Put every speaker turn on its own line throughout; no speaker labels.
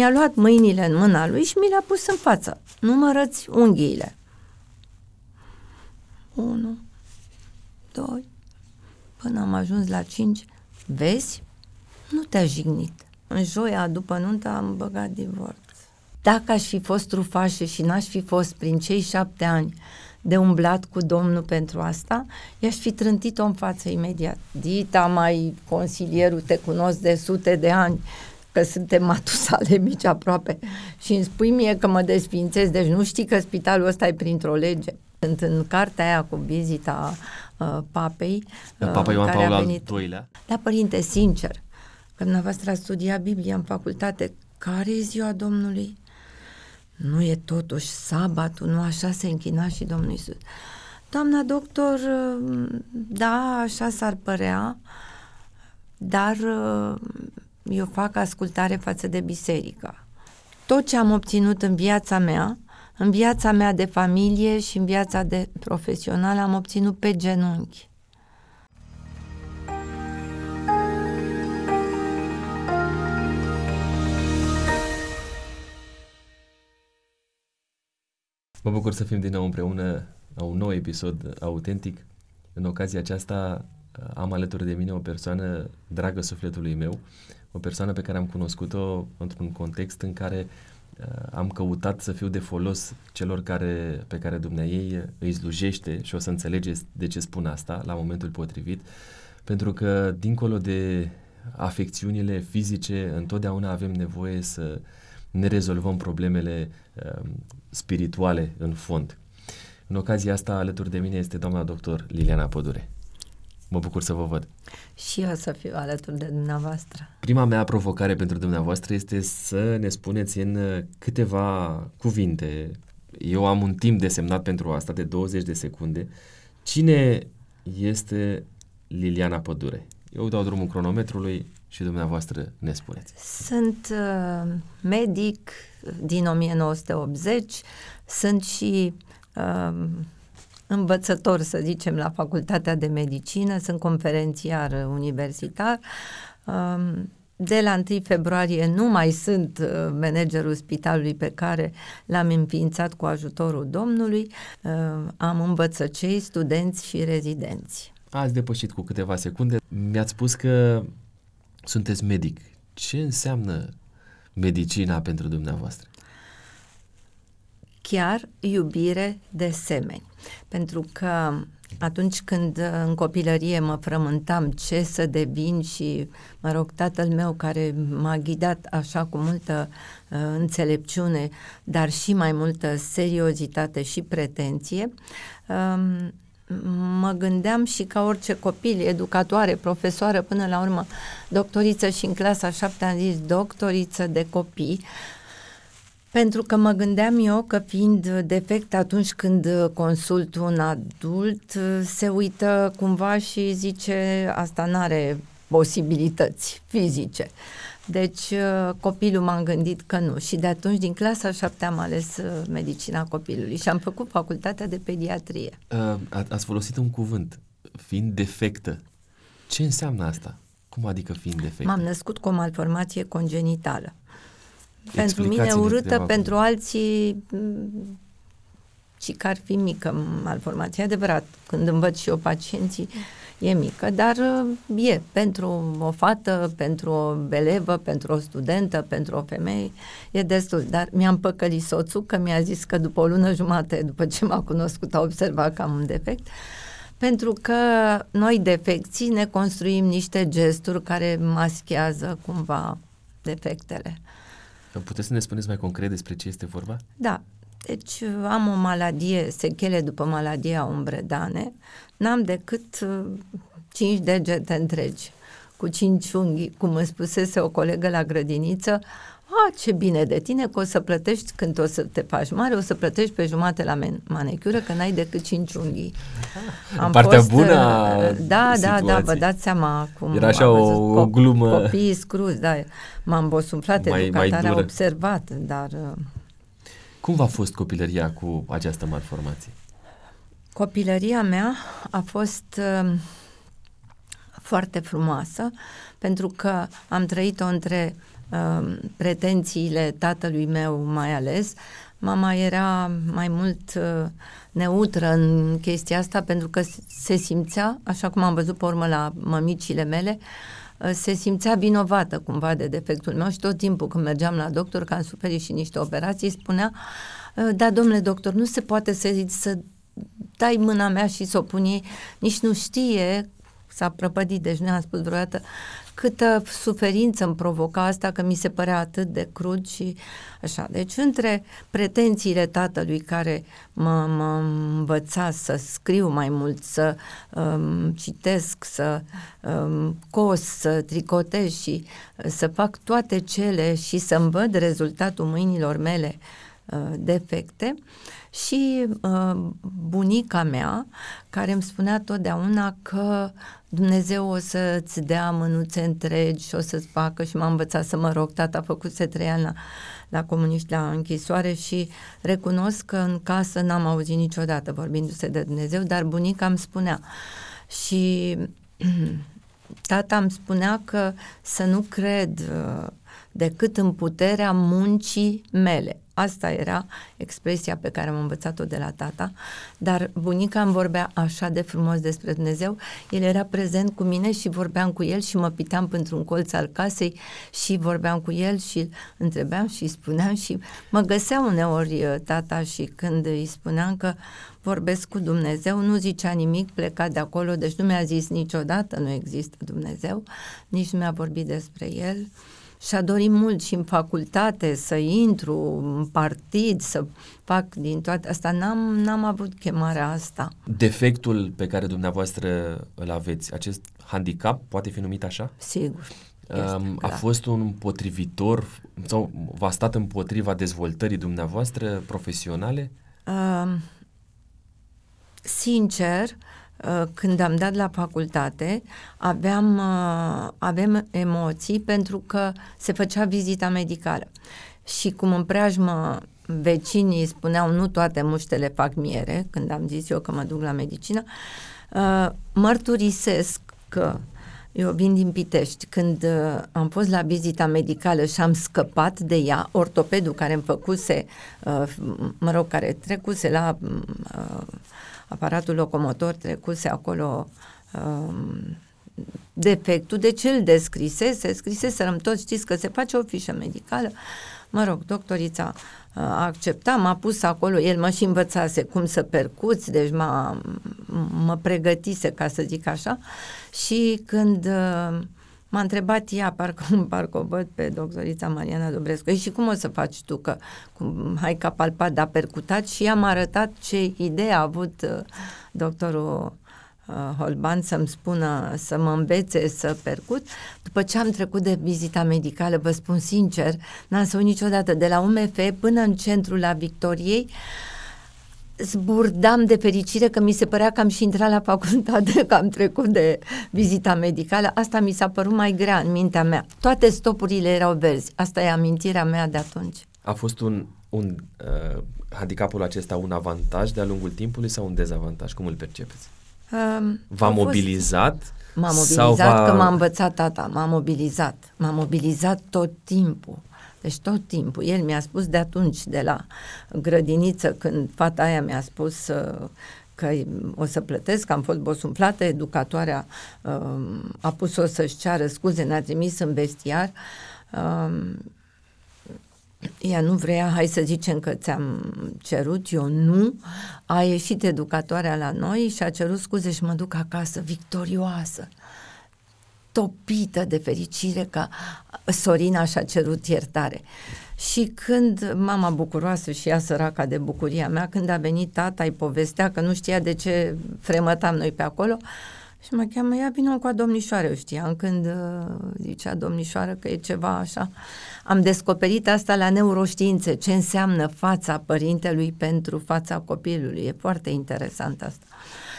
Mi-a luat mâinile în mâna lui și mi le-a pus în față. Nu mă răți unghiile. 1, 2, până am ajuns la 5. Vezi? Nu te-a jignit. În joia după nuntă am băgat divorț. Dacă aș fi fost trufașă și n-aș fi fost prin cei șapte ani de umblat cu domnul pentru asta, i-aș fi trântit-o în față imediat. Dita, mai consilierul, te cunosc de sute de ani că suntem matusale mici aproape și îmi spui mie că mă desfințez, deci nu știi că spitalul ăsta e printr-o lege. Sunt în cartea aia cu vizita uh, papei.
Da, uh, Papa Ioan Paul al doilea.
Da, părinte, sincer, că dumneavoastră a studiat Biblia în facultate, care e ziua Domnului? Nu e totuși sabatul, nu așa se închina și Domnul Iisus. Doamna doctor, uh, da, așa s-ar părea, dar uh, eu fac ascultare față de biserică. Tot ce am obținut în viața mea, în viața mea de familie și în viața de profesional am obținut pe genunchi.
Mă bucur să fim din nou împreună la un nou episod autentic. În ocazia aceasta am alături de mine o persoană dragă sufletului meu, o persoană pe care am cunoscut-o într-un context în care uh, am căutat să fiu de folos celor care, pe care dumneai îi slujește și o să înțelegeți de ce spun asta la momentul potrivit, pentru că dincolo de afecțiunile fizice, întotdeauna avem nevoie să ne rezolvăm problemele uh, spirituale în fond. În ocazia asta, alături de mine este doamna doctor Liliana Pădure. Mă bucur să vă văd.
Și eu să fiu alături de dumneavoastră.
Prima mea provocare pentru dumneavoastră este să ne spuneți în uh, câteva cuvinte. Eu am un timp desemnat pentru asta de 20 de secunde. Cine este Liliana Pădure? Eu dau drumul cronometrului și dumneavoastră ne spuneți.
Sunt uh, medic din 1980, sunt și uh, învățător, să zicem, la Facultatea de Medicină, sunt conferențiar universitar. De la 1 februarie nu mai sunt uh, managerul spitalului pe care l-am înființat cu ajutorul Domnului. Uh, am învățăcei, studenți și rezidenți.
Ați depășit cu câteva secunde. Mi-ați spus că sunteți medic. Ce înseamnă medicina pentru dumneavoastră?
chiar iubire de semeni. Pentru că atunci când uh, în copilărie mă frământam ce să devin și, mă rog, tatăl meu care m-a ghidat așa cu multă uh, înțelepciune, dar și mai multă seriozitate și pretenție, um, mă gândeam și ca orice copil, educatoare, profesoară, până la urmă doctoriță și în clasa șaptea am zis doctoriță de copii, uh, pentru că mă gândeam eu că fiind defect atunci când consult un adult, se uită cumva și zice asta nu are posibilități fizice. Deci uh, copilul m-am gândit că nu și de atunci din clasa șaptea am ales uh, medicina copilului și am făcut facultatea de pediatrie.
Uh, a, ați folosit un cuvânt, fiind defectă. Ce înseamnă asta? Cum adică fiind defectă? M-am
născut cu o malformație congenitală. Pentru mine urâtă, pentru alții mm, și că ar fi mică malformație. adevărat, când învăț și eu pacienții, e mică, dar mm, e pentru o fată, pentru o elevă, pentru o studentă, pentru o femeie, e destul. Dar mi-am păcălit soțul că mi-a zis că după o lună jumate, după ce m-a cunoscut, a observat că am un defect, pentru că noi defecții ne construim niște gesturi care maschează cumva defectele.
Puteți să ne spuneți mai concret despre ce este vorba?
Da. Deci uh, am o maladie, sechele după maladia umbredane. N-am decât uh, cinci degete întregi cu cinci unghii, cum îmi spusese o colegă la grădiniță, uh, a, ce bine de tine că o să plătești când o să te faci mare, o să plătești pe jumate la man- manicură că n-ai decât 5 unghii. Am partea fost, bună uh, Da, situații. da, da, vă dați seama cum Era așa o, văzut, o glumă. Copiii scruz, da, m-am bosumflat, mai, mai a observat, dar... Uh,
cum v-a fost copilăria cu această malformație?
Copilăria mea a fost uh, foarte frumoasă pentru că am trăit-o între Um, pretențiile tatălui meu mai ales, mama era mai mult uh, neutră în chestia asta pentru că se simțea, așa cum am văzut pe urmă la mămicile mele, uh, se simțea vinovată cumva de defectul meu și tot timpul când mergeam la doctor, că am suferit și niște operații, spunea, uh, da, domnule doctor, nu se poate să, să dai mâna mea și să o pun ei, nici nu știe s-a prăpădit, deci ne a spus vreodată câtă suferință îmi provoca asta, că mi se părea atât de crud și așa. Deci între pretențiile tatălui care mă, mă învăța să scriu mai mult, să um, citesc, să um, cos, să tricotez și uh, să fac toate cele și să-mi văd rezultatul mâinilor mele uh, defecte, și uh, bunica mea, care îmi spunea totdeauna că Dumnezeu o să-ți dea mânuțe întregi și o să-ți facă și m-a învățat să mă rog, tata a făcut se trei ani la, la comuniști la închisoare și recunosc că în casă n-am auzit niciodată vorbindu-se de Dumnezeu, dar bunica îmi spunea și tata îmi spunea că să nu cred uh, decât în puterea muncii mele. Asta era expresia pe care am învățat-o de la tata, dar bunica îmi vorbea așa de frumos despre Dumnezeu, el era prezent cu mine și vorbeam cu el și mă piteam pentru un colț al casei și vorbeam cu el și îl întrebeam și îi spuneam și mă găsea uneori uh, tata și când îi spuneam că vorbesc cu Dumnezeu, nu zicea nimic, pleca de acolo, deci nu mi-a zis niciodată nu există Dumnezeu, nici nu mi-a vorbit despre el și-a dorit mult și în facultate să intru în partid, să fac din toate asta. N-am, n-am avut chemarea asta.
Defectul pe care dumneavoastră îl aveți, acest handicap, poate fi numit așa? Sigur. Este, um, a fost un potrivitor sau v-a stat împotriva dezvoltării dumneavoastră profesionale?
Um, sincer, uh, Uh, când am dat la facultate, aveam, uh, avem emoții pentru că se făcea vizita medicală. Și cum în preajmă vecinii spuneau nu toate muștele fac miere, când am zis eu că mă duc la medicină, uh, mărturisesc că eu vin din Pitești. Când uh, am fost la vizita medicală și am scăpat de ea, ortopedul care îmi făcuse, uh, mă rog, care trecuse la uh, aparatul locomotor trecuse acolo um, defectul de ce îl descrisese, scriseserăm toți, știți că se face o fișă medicală, mă rog, doctorița uh, a acceptat, m-a pus acolo, el mă și învățase cum să percuți, deci m mă pregătise, ca să zic așa, și când uh, M-a întrebat ea, parcă, parcă o văd pe doctorița Mariana Dobrescu, și cum o să faci tu, că cum, hai ca palpat, dar percutat și i-am arătat ce idee a avut uh, doctorul uh, Holban să-mi spună, să mă învețe să percut. După ce am trecut de vizita medicală, vă spun sincer, n-am să niciodată, de la UMF până în centrul la Victoriei, uh, zburdam de fericire că mi se părea că am și intrat la facultate, că am trecut de vizita medicală. Asta mi s-a părut mai grea în mintea mea. Toate stopurile erau verzi. Asta e amintirea mea de atunci.
A fost un, un uh, handicapul acesta un avantaj de-a lungul timpului sau un dezavantaj? Cum îl percepeți? Um, V-a mobilizat? M-a mobilizat sau va... că m-a
învățat tata, m-a mobilizat. M-a mobilizat tot timpul. Deci tot timpul. El mi-a spus de atunci, de la grădiniță, când fata aia mi-a spus uh, că o să plătesc, am fost bosumflată, educatoarea uh, a pus-o să-și ceară scuze, ne-a trimis în vestiar. Uh, ea nu vrea, hai să zicem că ți-am cerut, eu nu. A ieșit educatoarea la noi și a cerut scuze și mă duc acasă victorioasă topită de fericire că Sorina și-a cerut iertare. Și când mama bucuroasă și ea săraca de bucuria mea, când a venit tata, îi povestea că nu știa de ce fremătam noi pe acolo, și mă cheamă, ia vină cu a domnișoară, eu știam când uh, zicea domnișoară că e ceva așa. Am descoperit asta la neuroștiințe, ce înseamnă fața părintelui pentru fața copilului. E foarte interesant asta. Uh,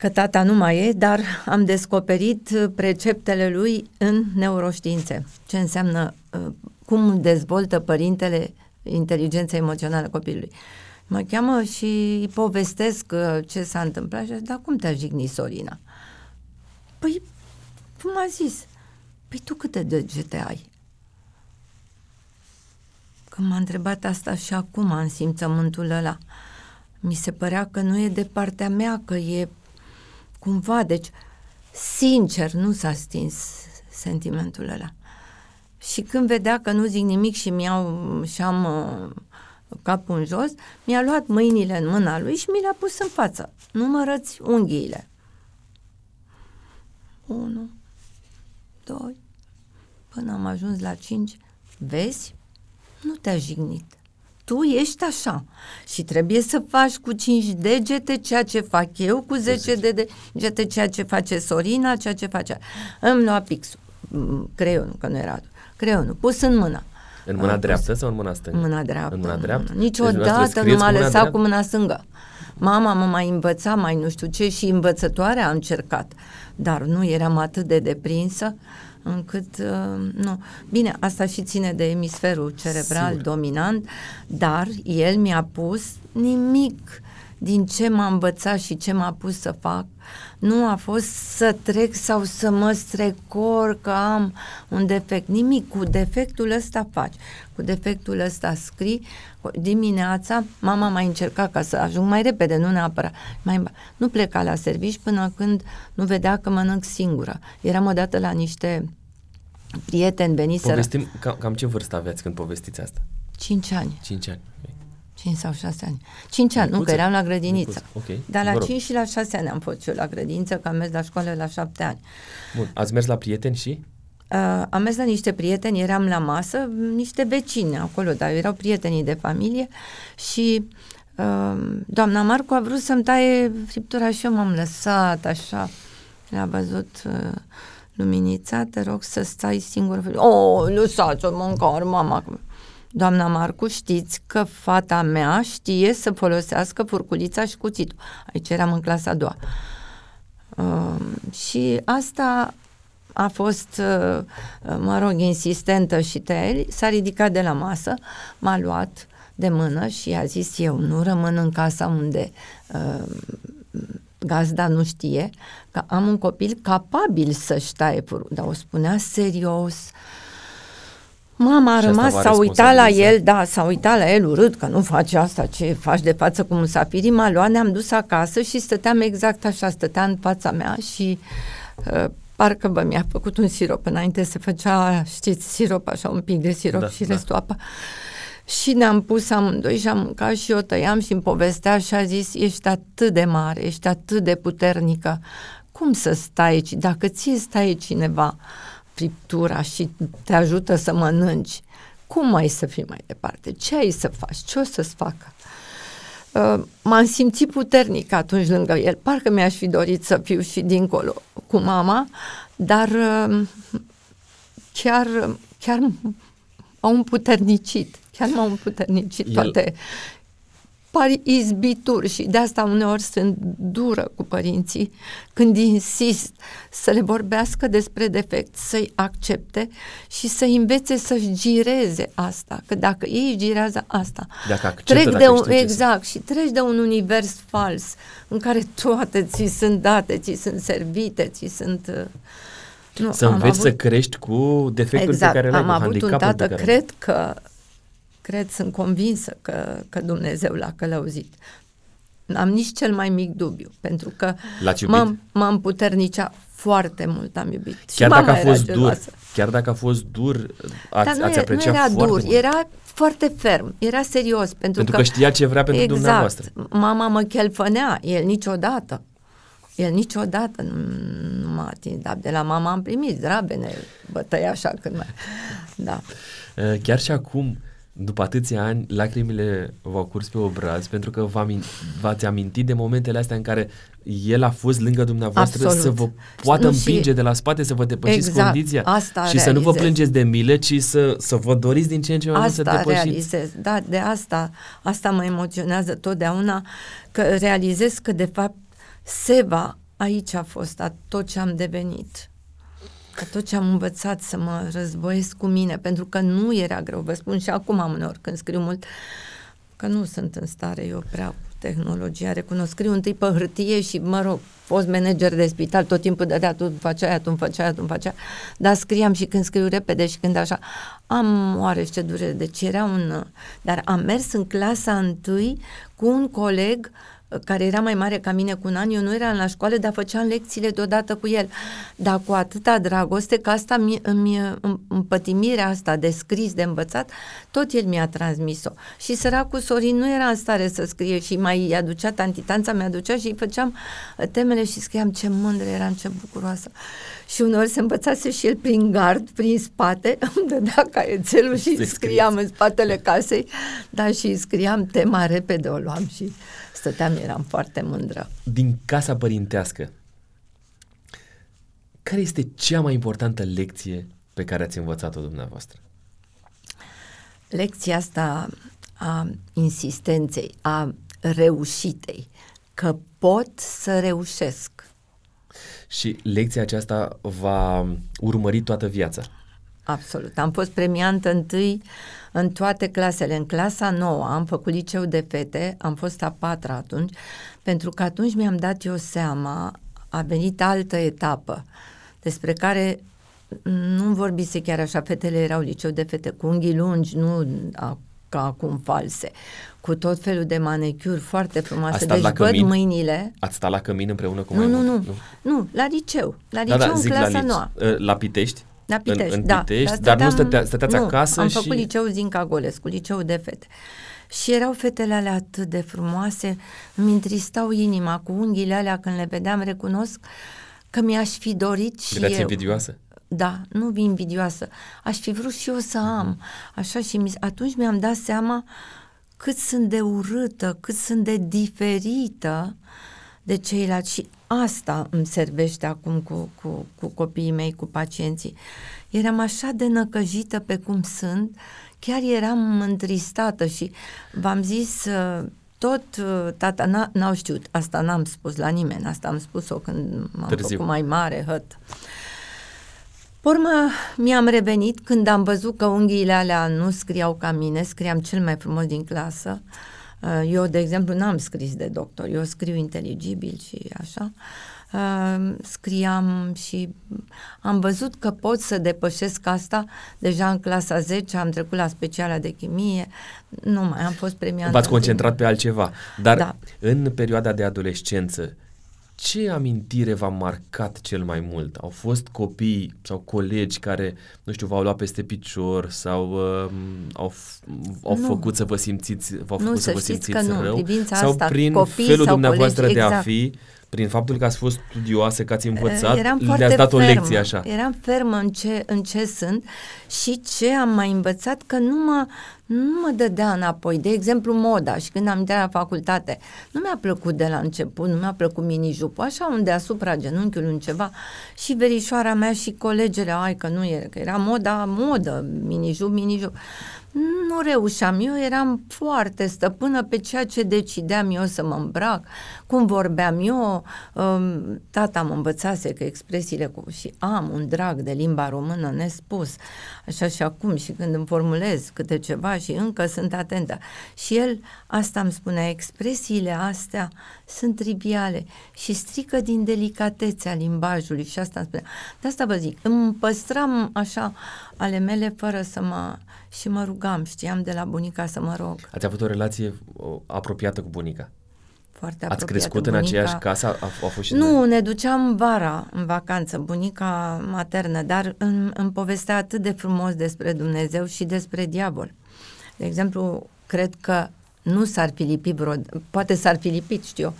că tata nu mai e, dar am descoperit preceptele lui în neuroștiințe. Ce înseamnă, uh, cum dezvoltă părintele inteligența emoțională copilului. Mă cheamă și îi povestesc uh, ce s-a întâmplat și zic, dar cum te-a jignit Sorina? Păi, cum a zis? Păi tu câte degete ai? Când m-a întrebat asta și acum în simțământul ăla, mi se părea că nu e de partea mea, că e cumva, deci sincer nu s-a stins sentimentul ăla. Și când vedea că nu zic nimic și mi-au și am uh, capul în jos, mi-a luat mâinile în mâna lui și mi le-a pus în față. Nu mă răți unghiile. Unu, doi, până am ajuns la cinci. Vezi? Nu te-a jignit tu ești așa și trebuie să faci cu cinci degete ceea ce fac eu, cu 10 degete ceea ce face Sorina, ceea ce face... Îmi lua pixul, mm, creionul, că nu era creionul, pus în mână.
În mâna pus... dreaptă sau în mâna stângă? Mâna dreaptă. În mâna dreaptă? Deci Niciodată deci, nu m-a lăsat cu
mâna stângă. Mama mă mai învăța, mai nu știu ce, și învățătoarea am încercat. Dar nu eram atât de deprinsă. Uh, încât uh, nu. Bine, asta și ține de emisferul cerebral Sigur. dominant, dar el mi-a pus nimic din ce m-a învățat și ce m-a pus să fac, nu a fost să trec sau să mă strecor că am un defect. Nimic. Cu defectul ăsta faci. Cu defectul ăsta scrii, dimineața, mama mai încerca ca să ajung mai repede, nu neapărat. Mai, nu pleca la servici până când nu vedea că mănânc singură. Eram odată la niște prieteni veniseră. Povestim,
cam, cam ce vârstă aveți când povestiți asta?
Cinci ani. Cinci ani. 5 sau 6 ani. 5 ani, Micuță? nu, că eram la grădiniță. Okay. Dar la 5 și la 6 ani am fost eu la grădiniță, că am mers la școală la 7 ani.
Bun, ați mers la prieteni și?
Uh, am mers la niște prieteni, eram la masă, niște vecini acolo, dar erau prietenii de familie și uh, doamna Marcu a vrut să-mi taie friptura și eu m-am lăsat așa. L-a văzut uh, luminița, te rog să stai singur. O, oh, lăsați-o mâncare, mama. Doamna Marcu, știți că fata mea știe să folosească furculița și cuțitul. Aici eram în clasa a doua. Uh, și asta a fost, uh, mă rog, insistentă și tăieri, s-a ridicat de la masă, m-a luat de mână și a zis eu nu rămân în casa unde uh, gazda nu știe că am un copil capabil să-și taie purul. dar o spunea serios Mama a rămas, s-a uitat la el, da, s-a uitat la el urât, că nu face asta, ce faci de față cu musafirii, m-a luat, ne-am dus acasă și stăteam exact așa, stătea în fața mea și uh, parcă bă, mi-a făcut un sirop. Înainte se făcea, știți, sirop, așa un pic de sirop da, și da. restul apă. Și ne-am pus amândoi și am mâncat și o tăiam și îmi povestea și a zis, ești atât de mare, ești atât de puternică, cum să stai, aici? dacă ție stai cineva friptura și te ajută să mănânci, cum ai să fii mai departe? Ce ai să faci? Ce o să-ți facă? Uh, m-am simțit puternic atunci lângă el. Parcă mi-aș fi dorit să fiu și dincolo cu mama, dar uh, chiar, chiar m-au împuternicit. Chiar m-au împuternicit el... toate pari izbituri și de asta uneori sunt dură cu părinții când insist să le vorbească despre defect, să-i accepte și să învețe să-și gireze asta, că dacă ei girează asta,
dacă acceptă, trec dacă de un, exact
și treci de un univers fals în care toate ți sunt date, ți sunt servite, ți sunt uh,
nu, să înveți avut... să crești cu defectul exact, pe care le ai am avut un tată, cred
că cred, sunt convinsă că, că Dumnezeu l-a călăuzit. N-am nici cel mai mic dubiu, pentru că m-am, m-am puternicea foarte mult, am
iubit. Chiar și dacă a fost dur, chiar dacă a fost dur, ați, Dar nu, ați apreciat nu era foarte dur, mult.
era foarte ferm, era serios. Pentru, pentru că, că știa ce vrea pentru exact, dumneavoastră. mama mă chelfănea, el niciodată. El niciodată nu m-a atins, dar de la mama am primit zdrabene, bătăia așa când mai... Da.
Chiar și acum, după atâția ani, lacrimile v-au curs pe obraz pentru că v-ați amintit de momentele astea în care el a fost lângă dumneavoastră Absolut. să vă poată nu, împinge de la spate, să vă depășiți exact, condiția asta și realizez. să nu vă plângeți de mile, ci să, să vă doriți din ce în ce mai mult să depășiți. Realizez. Da,
de asta, asta mă emoționează totdeauna, că realizez că de fapt Seva aici a fost a tot ce am devenit că tot ce am învățat să mă războiesc cu mine, pentru că nu era greu, vă spun și acum am uneori când scriu mult, că nu sunt în stare eu prea cu tehnologia, recunosc, scriu întâi pe hârtie și, mă rog, fost manager de spital, tot timpul dădea, tu faci aia, tu faci aia, tu faci aia, dar scriam și când scriu repede și când așa, am oarește durere, deci era un... Dar am mers în clasa întâi cu un coleg care era mai mare ca mine cu un an, eu nu eram la școală, dar făceam lecțiile deodată cu el. Dar cu atâta dragoste că asta, mi, îmi, împătimirea asta de scris, de învățat, tot el mi-a transmis-o. Și săracul Sorin nu era în stare să scrie și mai aducea, tantitanța mi a aducea și îi făceam uh, temele și scriam ce mândră eram, ce bucuroasă. Și uneori se învățase și el prin gard, prin spate, îmi dădea caietelul și scriam în spatele casei, dar și scriam tema repede, o luam și... Stăteam, eram
foarte mândră. Din casa părintească, care este cea mai importantă lecție pe care ați învățat-o dumneavoastră?
Lecția asta a insistenței, a reușitei, că pot să reușesc.
Și lecția aceasta va urmări toată viața.
Absolut. Am fost premiantă întâi în toate clasele. În clasa nouă am făcut liceu de fete, am fost a patra atunci, pentru că atunci mi-am dat eu seama, a venit altă etapă despre care nu vorbise chiar așa, fetele erau liceu de fete cu unghii lungi, nu a, ca acum false, cu tot felul de manicuri foarte frumoase. Deci la cămin, văd mâinile.
Ați stat la cămin împreună cu nu, mai nu, mult, nu,
nu, nu, la liceu. La liceu da, da, în clasa la noua.
Uh, la Pitești? la da, Pitești, în, în da, Pitești, da, dar nu stătea, stăteați nu, acasă am și... făcut liceu
Zinca Golescu, liceu de fete. Și erau fetele alea atât de frumoase, îmi întristau inima cu unghiile alea când le vedeam, recunosc că mi-aș fi dorit și Vedeați eu. invidioasă? Da, nu vin invidioasă. Aș fi vrut și eu să mhm. am. Așa și mi, atunci mi-am dat seama cât sunt de urâtă, cât sunt de diferită de ceilalți și asta îmi servește acum cu, cu, cu copiii mei, cu pacienții. Eram așa de năcăjită pe cum sunt, chiar eram întristată și v-am zis uh, tot uh, tata, n-a, n-au știut, asta n-am spus la nimeni, asta am spus-o când m-am Târziu. făcut mai mare, hăt. Pormă, mi-am revenit când am văzut că unghiile alea nu scriau ca mine, scriam cel mai frumos din clasă. Uh, Uh, eu, de exemplu, n-am scris de doctor, eu scriu inteligibil și așa. Uh, scriam și am văzut că pot să depășesc asta. Deja în clasa 10 am trecut la speciala de chimie, nu mai am fost premiat. V-ați concentrat pe
altceva. Dar da. în perioada de adolescență, ce amintire v-a marcat cel mai mult? Au fost copii sau colegi care, nu știu, v-au luat peste picior sau uh, au, au nu. făcut să vă simțiți, v-au făcut nu, să, să vă simțiți că rău? Nu. Privința sau asta, prin copii felul sau dumneavoastră colegi, de exact. a fi, prin faptul că ați fost studioase, că ați învățat, Eram le-ați dat fermă. o lecție așa.
Eram fermă în ce, în ce sunt și ce am mai învățat, că nu mă, nu mă dădea înapoi. De exemplu, moda și când am intrat la facultate, nu mi-a plăcut de la început, nu mi-a plăcut mini-jupul, așa un deasupra genunchiului, un ceva și verișoara mea și colegele, ai că nu era, că era moda, modă, mini-jup, mini-jup. Nu reușeam, eu eram foarte stăpână pe ceea ce decideam eu să mă îmbrac, cum vorbeam eu, um, tata mă învățase că expresiile cu, și am un drag de limba română nespus, așa și acum și când îmi formulez câte ceva și încă sunt atentă. Și el asta îmi spunea, expresiile astea sunt triviale și strică din delicatețea limbajului și asta îmi spunea. De asta vă zic, îmi păstram așa ale mele fără să mă... și mă rugam, știam de la bunica să mă rog.
Ați avut o relație apropiată cu bunica?
foarte apropiată. Ați crescut bunica. în aceeași casă?
A, a fost și nu, de...
ne duceam vara în vacanță, bunica maternă, dar îmi, îmi povestea atât de frumos despre Dumnezeu și despre diavol. De exemplu, cred că nu s-ar fi lipit vreo, poate s-ar fi lipit, știu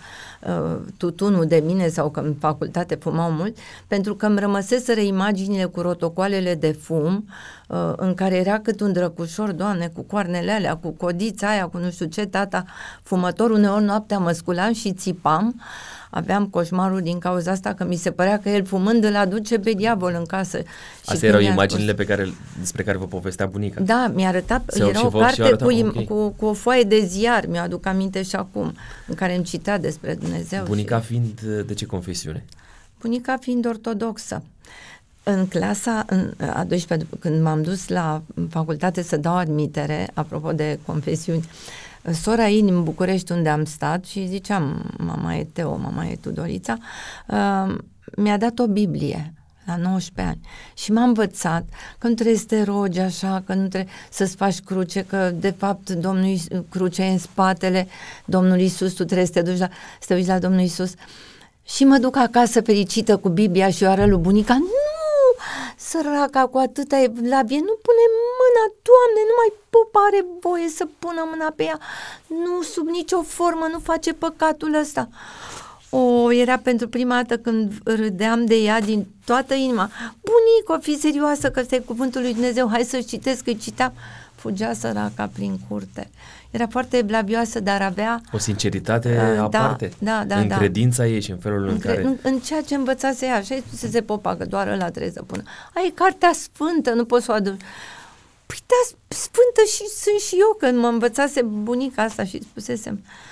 eu, uh, tutunul de mine sau că în facultate fumau mult, pentru că îmi rămăseseră imaginile cu rotocoalele de fum uh, în care era cât un drăcușor, doamne, cu coarnele alea, cu codița aia, cu nu știu ce, tata fumător, uneori noaptea mă sculam și țipam aveam coșmarul din cauza asta că mi se părea că el fumând îl aduce pe diavol în casă. Astea și erau imaginile
pe care, despre care vă povestea bunica. Da,
mi-a arătat, se era o carte cu, okay. cu, cu o foaie de ziar, mi-o aduc aminte și acum, în care îmi citea despre Dumnezeu. Bunica
și... fiind uh, de ce confesiune?
Bunica fiind ortodoxă în clasa în, uh, a 12 când m-am dus la facultate să dau admitere, apropo de confesiuni, sora ei din București unde am stat și ziceam, mama e Teo, mama e Tudorița, uh, mi-a dat o Biblie la 19 ani și m-a învățat că nu trebuie să te rogi așa, că nu trebuie să-ți faci cruce, că de fapt Domnul cruce e în spatele Domnului Isus, tu trebuie să te duci la, să te uiți la Domnul Isus. Și mă duc acasă fericită cu Biblia și oară lui bunica, nu Săraca cu atâta evlavie, nu pune mâna, Doamne, nu mai pupa are voie să pună mâna pe ea. Nu, sub nicio formă, nu face păcatul ăsta. O, oh, era pentru prima dată când râdeam de ea din toată inima. Bunico, fi serioasă că se cuvântul lui Dumnezeu, hai să-l citesc, că citeam fugea săraca prin curte. Era foarte blabioasă, dar avea...
O sinceritate uh, da, aparte. Da, da, în da. credința ei și în felul în, în care... În,
în ceea ce să ia. Și să se popa, că doar ăla trebuie să pună. Ai cartea sfântă, nu poți să o aduci. Păi da, sfântă și sunt și eu, când mă învățase bunica asta și spusesem... Uh,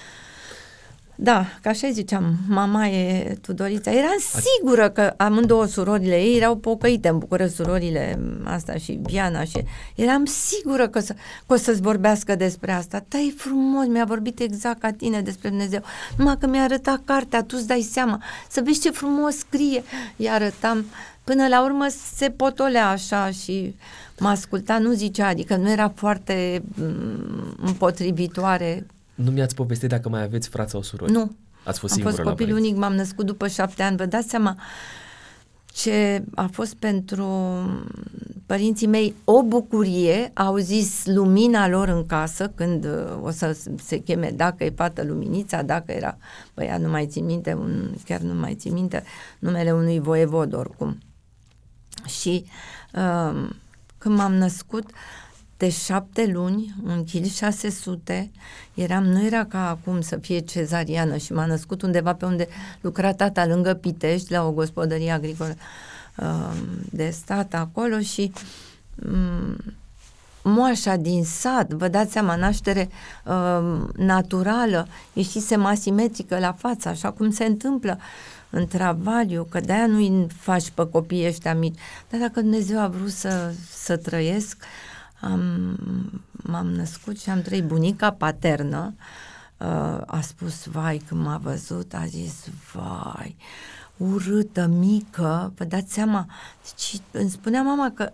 da, ca așa ziceam, mama e Tudorița. Eram sigură că amândouă surorile ei erau pocăite în București, surorile mm, asta și Biana și... Eram sigură că, să, că o să-ți vorbească despre asta. Da, e frumos, mi-a vorbit exact ca tine despre Dumnezeu. Numai că mi-a arătat cartea, tu-ți dai seama, să vezi ce frumos scrie. I-a arătam până la urmă se potolea așa și mă asculta, nu zicea, adică nu era foarte m- mm, împotrivitoare
nu mi-ați povestit dacă mai aveți frață sau surori. Nu. Ați fost Am fost copil
unic, m-am născut după șapte ani. Vă dați seama ce a fost pentru părinții mei o bucurie, au zis lumina lor în casă, când uh, o să se cheme dacă e fată luminița, dacă era băiat, nu mai țin minte, un, chiar nu mai țin minte numele unui voievod oricum. Și uh, când m-am născut, uh, de șapte luni, un kg 600, eram, nu era ca acum să fie cezariană și m-a născut undeva pe unde lucra tata lângă Pitești, la o gospodărie agricolă um, de stat acolo și um, moașa din sat, vă dați seama, naștere uh, naturală, ieșisem asimetrică la față, așa cum se întâmplă în travaliu, că de-aia nu-i faci pe copiii ăștia mici. Dar dacă Dumnezeu a vrut să, să trăiesc, uh, am, m-am născut și am trăit. Bunica paternă uh, a spus, vai, când m-a văzut, a zis, vai, urâtă, mică, vă dați seama. Deci îmi spunea mama că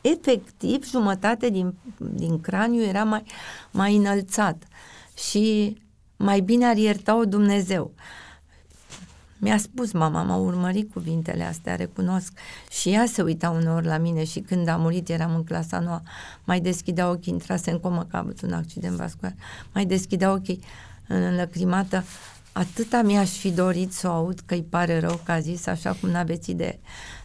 efectiv jumătate din, din craniu era mai, mai înălțat și mai bine ar ierta-o Dumnezeu. Uh, mi-a spus mama, m-a urmărit cuvintele astea, recunosc. Și ea se uita uneori la mine și când a murit, eram în clasa noua, mai deschidea ochii, intrase în comă că a avut un accident vascular, mai deschidea ochii înlăcrimată. Atâta mi-aș fi dorit să o aud că îi pare rău că a zis așa cum n-aveți idee.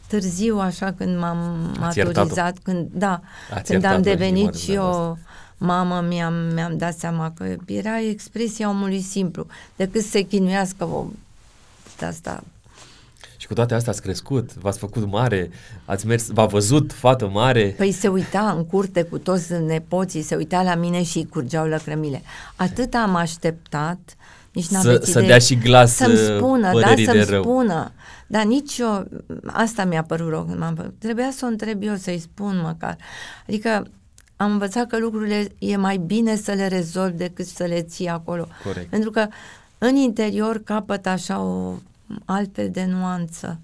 Târziu, așa când m-am Ați maturizat, când, da, Ați când am devenit și eu mamă, mi-am, mi-am dat seama că era expresia omului simplu. Decât să se chinuiască de asta.
Și cu toate astea ați crescut, v-ați făcut mare, ați mers, v-a văzut fată mare.
Păi se uita în curte cu toți nepoții, se uita la mine și curgeau lăcrămile. Atât am așteptat, nici n-am să, să dea și glas Să-mi uh, spună, da, să-mi rău. spună. Dar nici eu, asta mi-a părut rău când m-am Trebuia să o întreb eu, să-i spun măcar. Adică am învățat că lucrurile e mai bine să le rezolvi decât să le ții acolo. Corect. Pentru că în interior capăt așa o altfel de nuanță.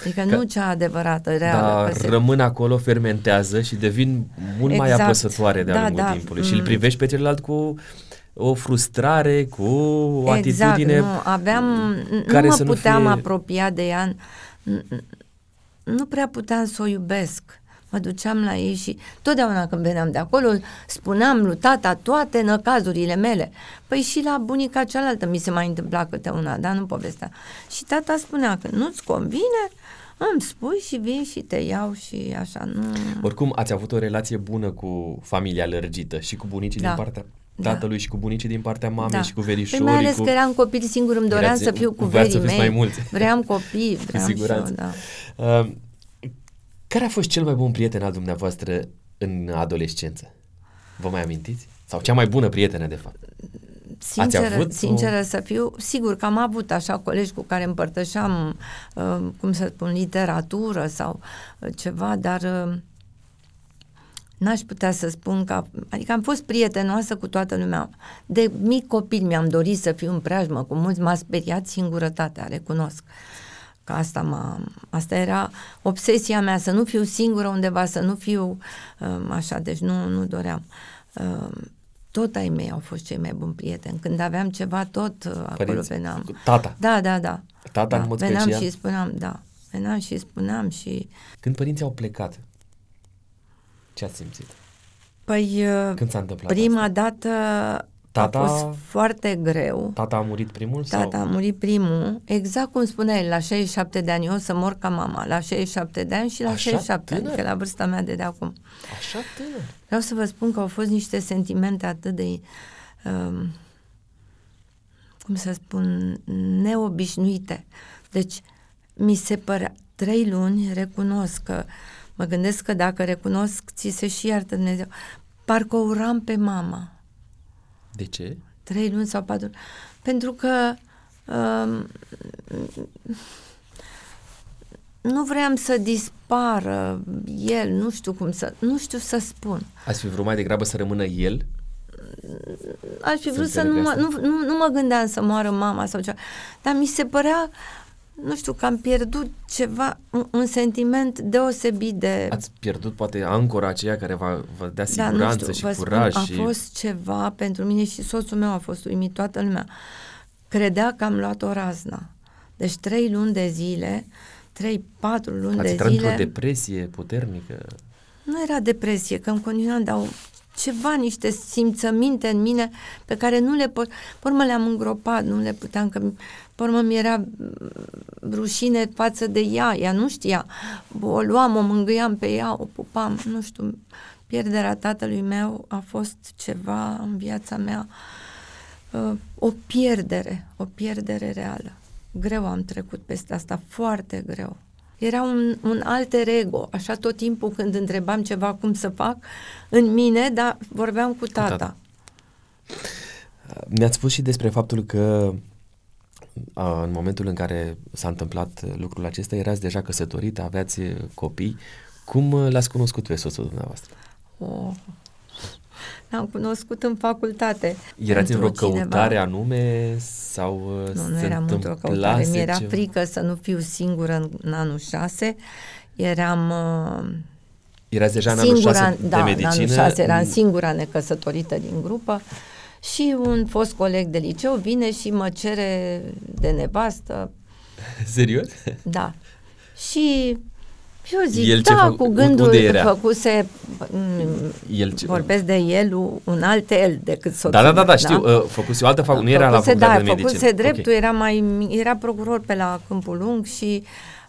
Adică că, nu cea adevărată, reală. Dar se...
rămân acolo, fermentează și devin mult exact. mai apăsătoare de-a da, lungul da. timpului. Mm. Și îl mm. privești pe celălalt cu o frustrare, cu o exact, atitudine... Nu,
aveam, care nu mă să puteam nu fie... apropia de ea. Nu prea puteam să o iubesc mă duceam la ei și totdeauna când veneam de acolo spuneam lui tata toate năcazurile mele. Păi și la bunica cealaltă mi se mai întâmpla câte una, dar nu povestea. Și tata spunea că nu-ți convine, îmi spui și vin și te iau și așa. Nu...
Oricum ați avut o relație bună cu familia lărgită și cu bunicii da. din partea da. tatălui da. și cu bunicii din partea mamei da. și cu verișorii. Păi mai ales cu... că
eram copil singur, îmi doream Erați, să fiu cu verii mei. Mai mulți. Vreau copii, vreau cu siguranță. Și
eu, da. Uh, care a fost cel mai bun prieten al dumneavoastră în adolescență? Vă mai amintiți? Sau cea mai bună prietenă, de fapt? Sinceră, Ați avut sinceră o...
să fiu, sigur că am avut așa colegi cu care împărtășeam, uh, cum să spun, literatură sau uh, ceva, dar uh, n-aș putea să spun că... Adică am fost prietenoasă cu toată lumea. De mic copil mi-am dorit să fiu în preajmă cu mulți, m-a speriat singurătatea, recunosc. Uh, Că asta, m-a, asta era obsesia mea, să nu fiu singură undeva, să nu fiu um, așa, deci nu, nu doream. Um, tot ai mei au fost cei mai buni prieteni. Când aveam ceva, tot uh, acolo veneam. Tata. Da, da, da.
Tata da. în mod veneam special. și
spuneam, da. Veneam și spuneam și...
Când părinții au plecat, ce ați simțit?
Păi, uh, Când s-a întâmplat prima asta? dată
Tata... Da, a da. fost
foarte greu.
Tata a murit primul? Tata sau? a murit
primul. Exact cum spuneai, la 67 de ani eu o să mor ca mama. La 67 de ani și la Așa 67, tânăr? că la vârsta mea de de acum.
Așa tânăr.
Vreau să vă spun că au fost niște sentimente atât de... Uh, cum să spun, neobișnuite. Deci, mi se părea, trei luni recunosc că, mă gândesc că dacă recunosc, ți se și iartă Dumnezeu. Parcă uram pe mama de ce? Trei luni sau patru. Pentru că um, nu vreau să dispară el, nu știu cum să, nu știu să spun.
Ați fi vrut mai degrabă să rămână el? Aș fi vrut să, să nu, mă, nu,
nu, nu mă gândeam să moară mama sau ceva, dar mi se părea nu știu, că am pierdut ceva, un, un sentiment deosebit de... Ați
pierdut poate ancora aceea care va, vă dea da, siguranță da, știu, și vă curaj. Spun, și... A fost
ceva pentru mine și soțul meu a fost uimit, toată lumea. Credea că am luat o razna. Deci trei luni de zile, trei, patru luni Ați de zile... Ați într-o
depresie puternică?
Nu era depresie, că în continuam, dar ceva, niște simțăminte în mine pe care nu le pot... Pe urmă le-am îngropat, nu le puteam, că pe urmă mi-era rușine față de ea, ea nu știa. O luam, o mângâiam pe ea, o pupam, nu știu. Pierderea tatălui meu a fost ceva în viața mea, uh, o pierdere, o pierdere reală. Greu am trecut peste asta, foarte greu. Era un, un alter ego, așa tot timpul când întrebam ceva cum să fac în mine, dar vorbeam cu tata.
tata. Mi-ați spus și despre faptul că a, în momentul în care s-a întâmplat lucrul acesta, erați deja căsătorit, aveați copii. Cum l-ați cunoscut pe soțul dumneavoastră?
Oh. L-am cunoscut în facultate. Erați într-o căutare
anume sau Nu, nu eram într-o căutare. Mi era ceva?
frică să nu fiu singură în, în anul 6. Eram uh, Erați deja în anul 6 de da, medicină? Da, în anul 6 eram mm. singura necăsătorită din grupă. Uh, și un fost coleg de liceu vine și mă cere de nevastă.
Serios?
Da. Și eu zic, el da, fă, cu gândul era? făcuse, el ce... vorbesc de el, un alt el decât da, da, soțul. Da, da, da, da, știu, da?
Uh, făcuse o altă facultate, nu era la facultate da, de medicină. Făcuse dreptul, okay.
era, mai, era procuror pe la Câmpul Lung și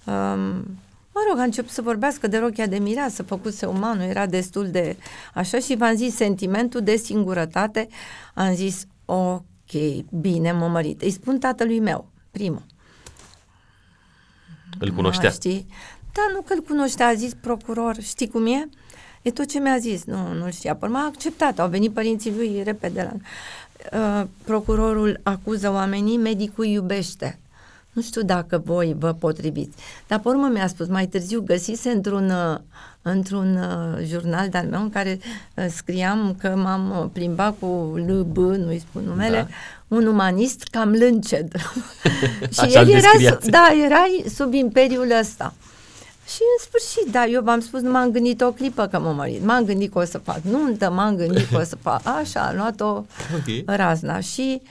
um, Mă rog, a început să vorbească de rochia de mireasă, făcuse umanul, era destul de așa și v-am zis sentimentul de singurătate. Am zis, ok, bine, mă mărit. Îi spun tatălui meu, primul. Îl cunoștea. Ah, știi? Da, nu că îl cunoștea, a zis procuror, știi cum e? E tot ce mi-a zis, nu, nu știa. Păi m-a acceptat, au venit părinții lui repede la... Uh, procurorul acuză oamenii, medicul iubește nu știu dacă voi vă potriviți. Dar pe urmă mi-a spus, mai târziu găsise într-un, uh, într-un uh, jurnal de-al meu în care uh, scriam că m-am plimbat cu LB, nu-i spun numele, da. un umanist cam lânced.
și el era, da,
era sub imperiul ăsta. Și în sfârșit, da, eu v-am spus, nu m-am gândit o clipă că mă mărit. M-am gândit că o să fac nuntă, m-am gândit că o să fac așa, am luat-o okay. razna. Și uh,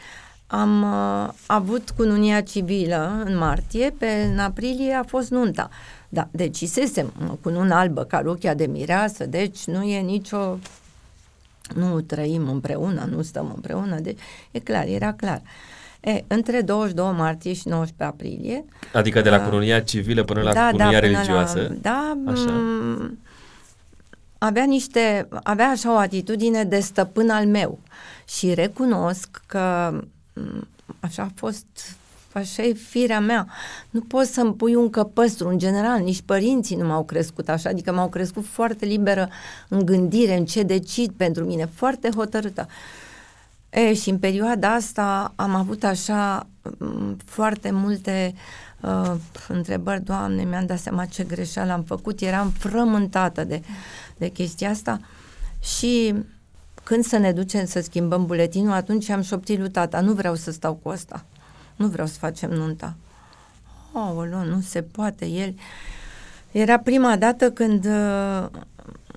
am uh, avut cununia civilă în martie, pe în aprilie a fost nunta. Da, decisesem cu nună albă ca rochia de mireasă, deci nu e nicio... Nu trăim împreună, nu stăm împreună, deci e clar, era clar. E, între 22 martie și 19 aprilie...
Adică de la uh, cununia civilă până la da, da cununia da, religioasă? La,
da, așa. M- mm, avea niște, avea așa o atitudine de stăpân al meu și recunosc că Mm, așa a fost, așa e firea mea. Nu poți să-mi pui un căpăstru, în general, nici părinții nu m-au crescut așa, adică m-au crescut foarte liberă în gândire, în ce decid pentru mine, foarte hotărâtă. E, și în perioada asta am avut așa mm, foarte multe uh, întrebări, Doamne, mi-am dat seama ce greșeală am făcut, eram frământată de, de chestia asta și când să ne ducem să schimbăm buletinul, atunci am șoptit lui tata, nu vreau să stau cu asta, nu vreau să facem nunta. Aoleu, nu se poate, el... Era prima dată când uh,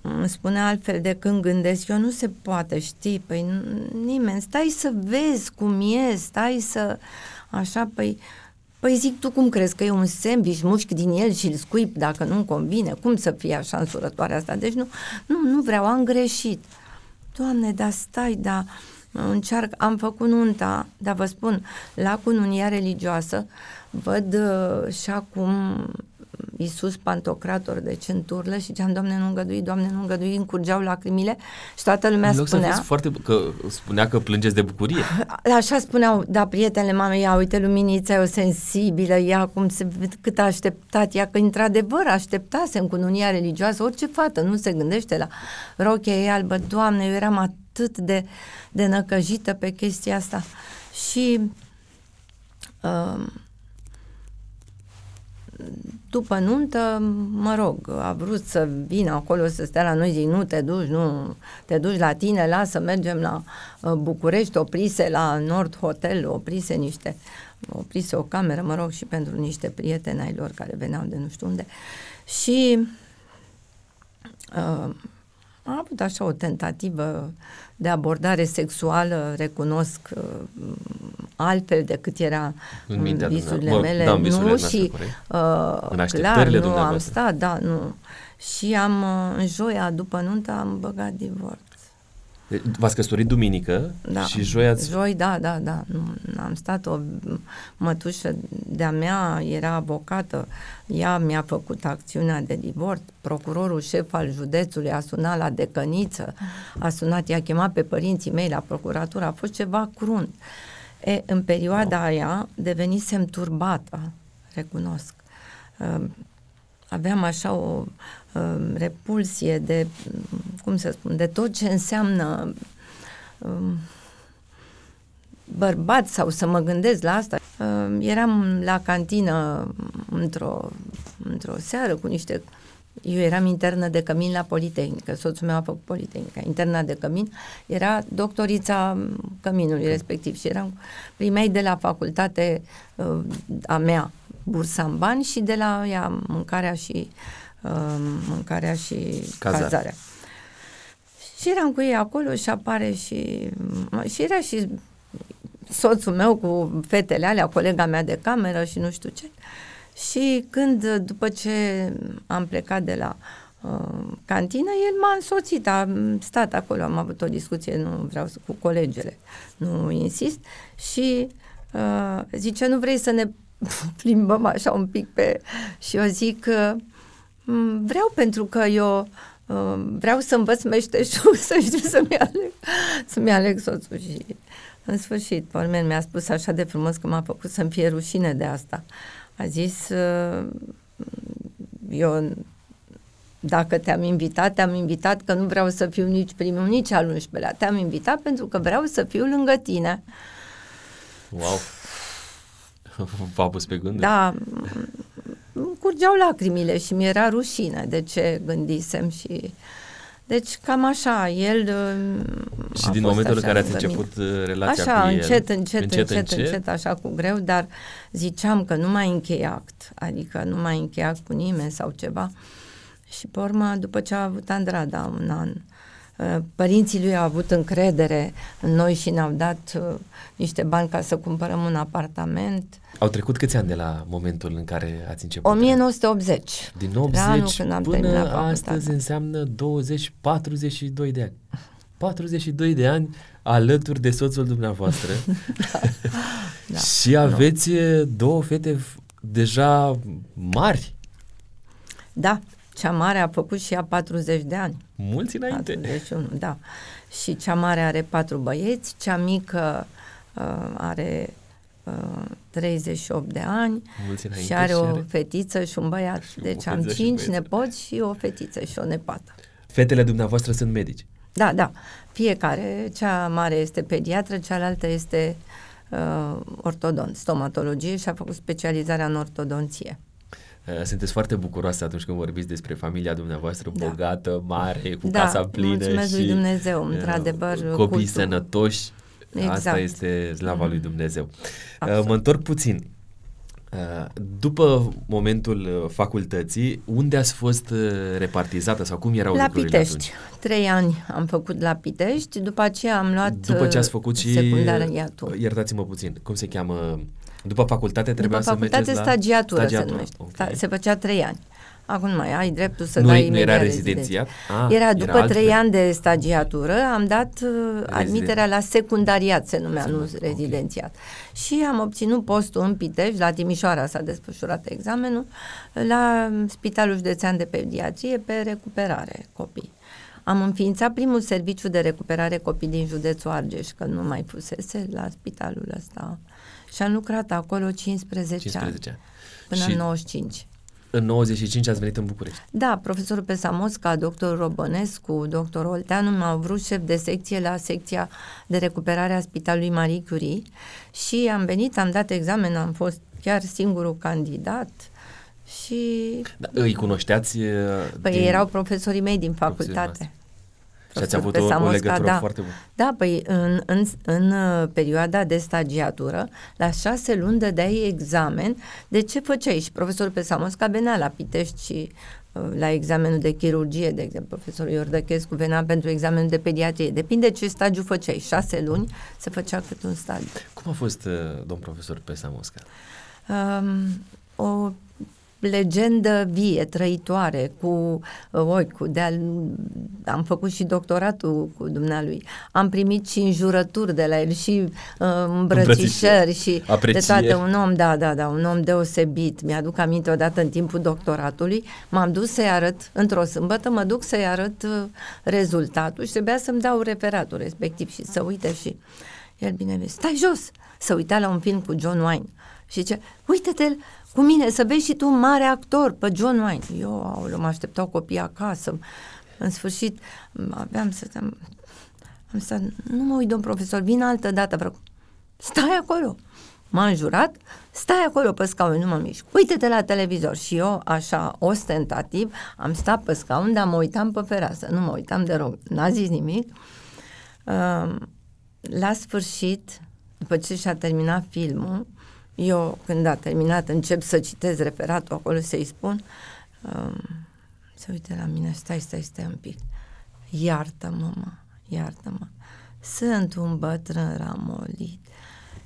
îmi spune altfel de când gândesc, eu nu se poate, știi, păi nimeni, stai să vezi cum e, stai să, așa, păi, păi zic tu cum crezi că e un sandwich, mușchi din el și îl scuip dacă nu-mi convine, cum să fie așa însurătoarea asta, deci nu, nu, nu vreau, am greșit. Uh, Doamne, dar stai, dar uh, încearc, am făcut nunta, dar vă spun, la cununia religioasă văd uh, și acum Iisus Pantocrator, de în și ziceam, Doamne, nu îngădui, Doamne, nu îngădui, încurgeau lacrimile și toată lumea în loc spunea... Să foarte,
că spunea că plângeți de bucurie.
Așa spuneau, da, prietenele mamei, ia uite, luminița e o sensibilă, Ia cum se, cât a așteptat, ea că într-adevăr în cununia religioasă, orice fată nu se gândește la rochie ei albă, Doamne, eu eram atât de, de năcăjită pe chestia asta și... Uh, după nuntă, mă rog, a vrut să vină acolo să stea la noi, zic, nu te duci, nu, te duci la tine, lasă, mergem la uh, București, oprise la Nord Hotel, oprise niște, oprise o cameră, mă rog, și pentru niște prieteni ai lor care veneau de nu știu unde. Și uh, am avut așa o tentativă de abordare sexuală, recunosc, uh, altfel decât era în, în visurile mele. da, în visurile nu, și uh, în clar, nu am stat, da, nu. Și am, uh, în joia după nuntă, am băgat divorț.
V-ați căsătorit duminică da. și joi ați...
Joi, da, da, da. Am stat o mătușă de-a mea, era avocată. Ea mi-a făcut acțiunea de divorț. Procurorul șef al județului a sunat la decăniță, a sunat, i-a chemat pe părinții mei la procuratură. A fost ceva crunt. E, în perioada no. aia devenisem turbată, recunosc. Aveam așa o, Um, repulsie, de, cum să spun, de tot ce înseamnă um, bărbat sau să mă gândesc la asta. Um, eram la cantină într-o, într-o seară cu niște... Eu eram internă de cămin la Politehnică, soțul meu a făcut Politehnica. Interna de cămin era doctorița căminului respectiv și eram, primei de la facultate uh, a mea bursa în bani și de la ea mâncarea și uh, Um, mâncarea și cazarea. cazarea. Și eram cu ei acolo și apare și... Și era și soțul meu cu fetele alea, colega mea de cameră și nu știu ce. Și când, după ce am plecat de la uh, cantină, el m-a însoțit, a stat acolo, am avut o discuție, nu vreau să, cu colegele, nu insist, și uh, zice, nu vrei să ne plimbăm așa un pic pe... Și eu zic, uh, Mm, vreau pentru că eu um, vreau să învăț meșteșul, să știu să-mi aleg, să-mi aleg soțul și în sfârșit, Pormen mi-a spus așa de frumos că m-a făcut să-mi fie rușine de asta. A zis, uh, eu dacă te-am invitat, te-am invitat că nu vreau să fiu nici primul, nici al 11-lea. Te-am invitat pentru că vreau să fiu lângă tine.
Wow! V-a pus pe gând. Da,
curgeau lacrimile și mi-era rușine de ce gândisem și... Deci cam așa, el uh, Și din momentul în care ați început uh, relația așa, cu el... Încet, încet, încet, încet, încet, așa cu greu, dar ziceam că nu mai închei act, adică nu mai închei act cu nimeni sau ceva. Și pe urmă, după ce a avut Andrada un an, Eh, părinții lui au avut încredere în noi și ne-au dat eh, niște bani ca să cumpărăm un apartament.
Au trecut câți ani de la momentul în care ați început?
1980. Din 80 anul când am până
astăzi înseamnă 20-42 de ani. 42 de ani alături de soțul dumneavoastră. Da. da. da. și aveți no. Eh, două fete deja mari.
Da, cea mare a făcut și ea 40 de ani.
Mulți înainte.
41, da. Și cea mare are patru băieți, cea mică uh, are uh, 38 de ani
Mulți și are și o are...
fetiță și un băiat. Și deci am cinci nepoți și o fetiță și o nepată.
Fetele dumneavoastră sunt medici?
Da, da. Fiecare. Cea mare este pediatră, cealaltă este uh, ortodont, stomatologie și a făcut specializarea în ortodonție.
Eh, sunteți foarte bucuroase atunci când vorbiți despre familia dumneavoastră da. bogată, mare, cu da, casa plină mulțumesc și eh, exact. lui Dumnezeu, într-adevăr, eh, copii cultul. sănătoși. Exact. Asta este slava mm-hmm. lui Dumnezeu. Absolut. Mă întorc puțin. După momentul facultății, unde ați fost repartizată sau cum erau la lucrurile Pitești. atunci?
Trei ani am făcut la Pitești, după aceea am luat După ce ați făcut și, secundarea
iartați-mă puțin, cum se cheamă după facultate trebuia După facultate, să mergeți stagiatură, la... stagiatură se numește. Okay.
Se făcea trei ani. Acum mai ai dreptul să nu, dai nu era rezidențiat? Ah, era după era trei ani de stagiatură, am dat uh, Rezident. admiterea la secundariat, se numea, nu rezidențiat. Okay. Și am obținut postul în Pitești, la Timișoara s-a desfășurat examenul, la Spitalul Județean de Pediatrie pe recuperare copii. Am înființat primul serviciu de recuperare copii din județul Argeș, că nu mai fusese la spitalul ăsta. Și am lucrat acolo 15,
15. ani, până și în 95. În 95 ați venit în București.
Da, profesorul Pesamosca, doctor Robănescu, doctor Olteanu m-au vrut șef de secție la secția de recuperare a Spitalului Marie Curie și am venit, am dat examen, am fost chiar singurul candidat și... Da, îi
cunoșteați? Uh, păi din... erau
profesorii mei din facultate.
Și ați avut o, o legătură da. foarte bună.
Da, păi în, în, în uh, perioada de stagiatură, la șase luni dai examen. De ce făceai? Și profesorul Pesamosca, venea la Pitești și uh, la examenul de chirurgie, de exemplu, profesorul Iordăchescu venea pentru examenul de pediatrie. Depinde ce stagiu făceai. Șase luni se făcea cât un stagiu.
Cum a fost, domn profesor, pe Samosca?
Um, o legendă vie, trăitoare, cu uh, oi, cu de am făcut și doctoratul cu dumnealui. Am primit și înjurături de la el și uh, îmbrățișări și de toate. Un om, da, da, da, un om deosebit. Mi-aduc aminte odată în timpul doctoratului, m-am dus să-i arăt, într-o sâmbătă mă duc să-i arăt uh, rezultatul și trebuia să-mi dau referatul respectiv și să uite și el bine stai jos, să uita la un film cu John Wayne și ce uite-te cu mine, să vezi și tu un mare actor, pe John Wayne. Eu, aoleu, mă așteptau copii acasă. În sfârșit, aveam să... te... am stat, nu mă uit, domn profesor, vin altă dată, vreau, stai acolo. M-am jurat, stai acolo pe scaun, nu mă mișc. Uite-te la televizor. Și eu, așa, ostentativ, am stat pe scaun, dar mă uitam pe fereastră. Nu mă uitam de rog. N-a zis nimic. Uh, la sfârșit, după ce și-a terminat filmul, eu, când a terminat, încep să citez referatul, acolo să-i spun, um, se uite la mine, stai, stai, stai un pic. Iartă-mă, mă, iartă-mă. Sunt un bătrân ramolit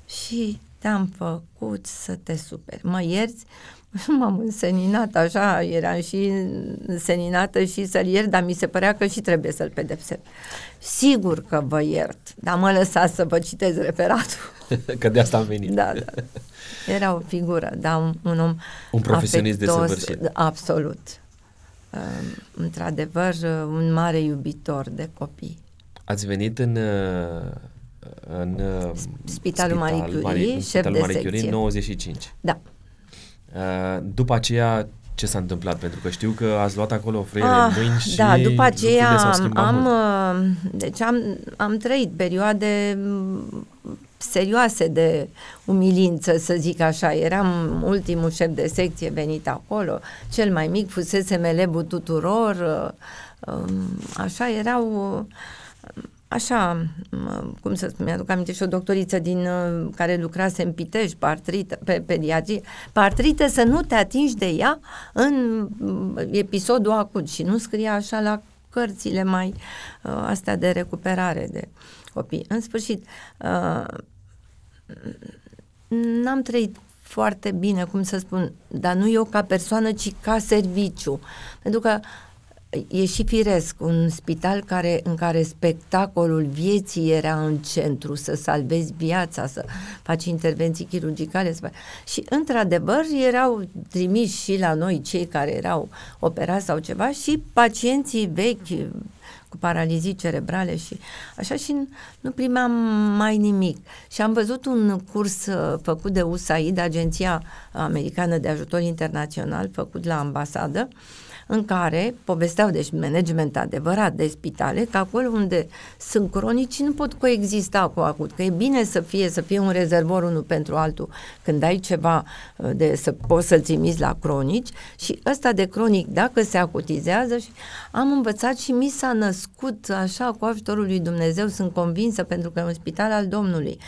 și te-am făcut să te superi. Mă ierți? M-am înseninat așa, eram și înseninată și să-l iert, dar mi se părea că și trebuie să-l pedepsesc. Sigur că vă iert, dar mă lăsați să vă citesc referatul.
Că de asta am venit. Da, da.
Era o figură, dar un, un om Un profesionist afectos, de săvârșit. Da, absolut. Uh, într-adevăr, un mare iubitor de copii.
Ați venit în uh, în uh, Spitalul, Marie Curie, Marie, șef Spitalul de Marie Curie, 95. Da. Uh, după aceea, ce s-a întâmplat? Pentru că știu că ați luat acolo freile ah, mâini și Da, după aceea am, am,
mult. Uh, deci am, am trăit perioade mm, serioase de umilință, să zic așa. Eram ultimul șef de secție venit acolo, cel mai mic, fusese melebul tuturor, uh, um, așa erau uh, așa, uh, cum să spun, mi-aduc aminte și o doctoriță din, care lucrase în Pitești, partrită, pe pediatrie, partrită să nu te atingi de ea în episodul acut și nu scria așa la cărțile mai astea de recuperare de uh, copii. În sfârșit, uh, n-am trăit foarte bine, cum să spun, dar nu eu ca persoană, ci ca serviciu. Pentru că e și firesc un spital care, în care spectacolul vieții era în centru, să salvezi viața, să faci intervenții chirurgicale. Să... Și, într-adevăr, erau trimiși și la noi cei care erau operați sau ceva și pacienții vechi, cu paralizii cerebrale și așa și nu primeam mai nimic. Și am văzut un curs uh, făcut de USAID, Agenția Americană de Ajutor Internațional, făcut la ambasadă, uh, în care povesteau, deci management adevărat de spitale, că acolo unde sunt cronici nu pot coexista cu acut, că e bine să fie, să fie un rezervor unul pentru altul când ai ceva uh, de să poți să-l trimiți la cronici și ăsta de cronic, dacă se acutizează și am învățat și mi s-a născut așa cu ajutorul lui Dumnezeu, sunt convinsă pentru că e un spital al Domnului.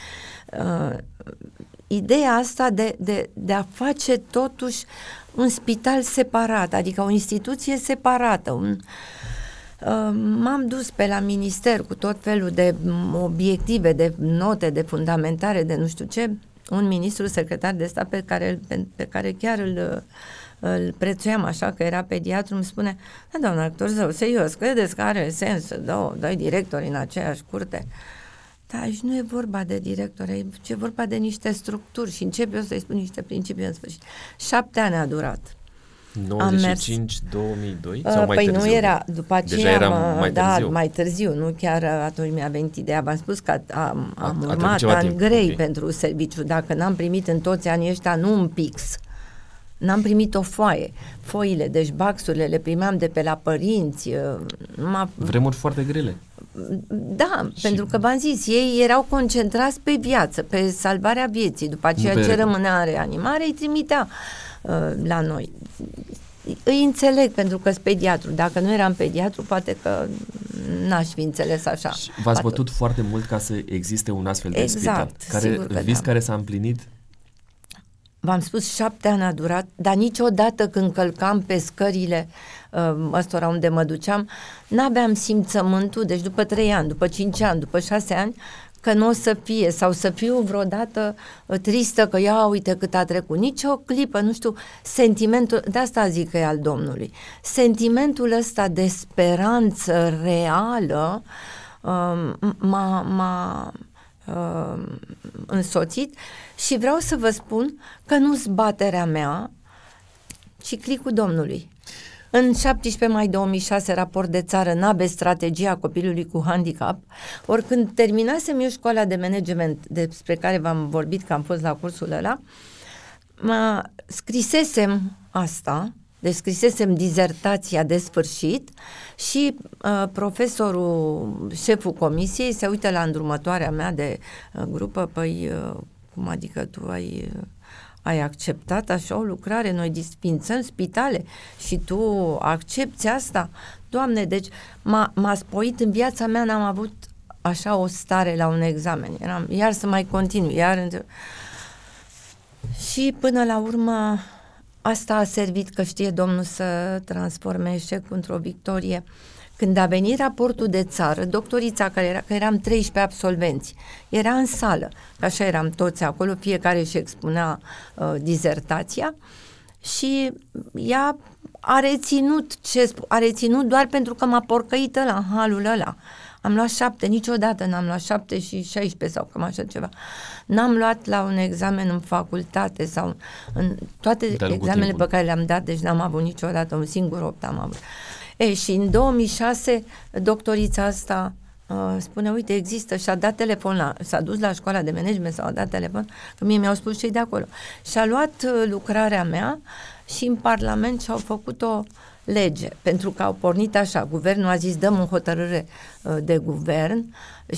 Uh, ideea asta de, de, de a face totuși un spital separat, adică o instituție separată. Un, uh, M-am dus pe la minister cu tot felul de obiective, de note, de fundamentare, de nu știu ce. Un ministru secretar de stat pe care, pe, pe care chiar îl, uh, îl prețuiam așa că era pediatru, îmi spune, da, doamna actor, zău, serios, credeți că are sens să dau doi directori în aceeași curte? Uh, da, și nu e vorba de director, e vorba de niște structuri și încep eu să-i spun niște principii în sfârșit. Șapte ani a durat. 95
2002 ă, sau păi târziu? nu era, după aceea Deja eram mai da, târziu. mai
târziu, nu chiar atunci mi-a venit ideea, v-am spus că am, am a, urmat ani timp. grei okay. pentru serviciu, dacă n-am primit în toți anii ăștia, nu un pix, n-am primit o foaie, foile, deci baxurile le primeam de pe la părinți.
Ă, Vremuri foarte grele.
Da, și... pentru că v-am zis, ei erau concentrați pe viață, pe salvarea vieții. După aceea Bere. ce rămânea în reanimare, îi trimitea uh, la noi. Îi înțeleg pentru că sunt pediatru. Dacă nu eram pediatru, poate că n-aș fi înțeles așa. Și v-ați bătut
atât. foarte mult ca să existe un astfel de exact, spital. Care, sigur vis da. care s-a împlinit
V-am spus, șapte ani a durat, dar niciodată când călcam pe scările uh, Um, ăstora unde mă duceam, n-aveam simțământul, deci după 3 ani, după 5 ani, după 6 ani, că nu o să fie sau să fiu vreodată uh, tristă că ia uite cât a trecut. Nici o clipă, nu știu, sentimentul, de asta zic că e al Domnului, sentimentul ăsta de speranță reală um, m-a, m-a um, însoțit și vreau să vă spun că nu zbaterea mea, ci clicul Domnului. În 17 mai 2006, raport de țară NABE, strategia copilului cu handicap. Oricând terminasem eu școala de management despre care v-am vorbit că am fost la cursul ăla, mă scrisesem asta, deci scrisesem dizertația de sfârșit și uh, profesorul, șeful comisiei, se uită la îndrumătoarea mea de uh, grupă, păi, uh, cum adică tu ai... Uh, ai acceptat așa o lucrare, noi disfințăm spitale și tu accepti asta. Doamne, deci m-a, m-a spoit în viața mea, n-am avut așa o stare la un examen. Eram, iar să mai continui, iar... Și până la urmă asta a servit că știe Domnul să transforme eșecul într-o victorie. Uh, când a venit raportul de țară, doctorița, care era, că eram 13 absolvenți, era în sală, așa eram toți acolo, fiecare își expunea uh, dizertația și ea a reținut, ce, a reținut doar pentru că m-a porcăit ăla, halul ăla. Am luat șapte, niciodată n-am luat șapte și 16 sau cam așa ceva. N-am luat la un examen în facultate sau în toate examenele timpul. pe care le-am dat, deci n-am avut niciodată, un singur opt am avut. Uh, ei, și în 2006 doctorița asta uh, spune, uite, există și a dat telefon la, s-a dus la școala de management sau a dat telefon, că mie mi-au spus cei de acolo. Și a luat uh, lucrarea mea și în Parlament și-au făcut o lege, pentru că au pornit așa, guvernul a zis dăm o hotărâre uh, de guvern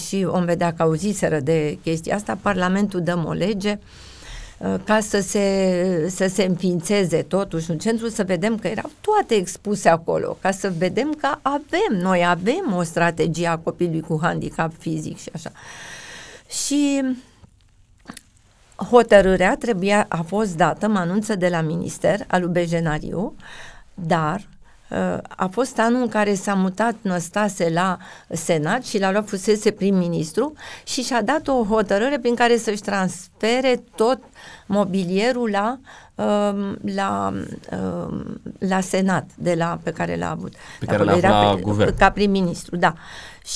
și om vedea că auziseră de chestia asta, Parlamentul dăm o lege uh, Uh, ca să se, să se înființeze totuși un centru, să vedem că erau toate expuse acolo, ca să vedem că avem, noi avem o strategie a copilului cu handicap fizic și așa. Și hotărârea trebuia, a fost dată, mă anunță de la minister, al lui Bejenariu, dar a fost anul în care s-a mutat Năstase la Senat și l-a luat fusese prim-ministru și și-a dat o hotărâre prin care să-și transfere tot mobilierul la, um, la, um, la Senat de la, pe care l-a avut. Pe care l-a avut la guvern. Ca prim-ministru, da.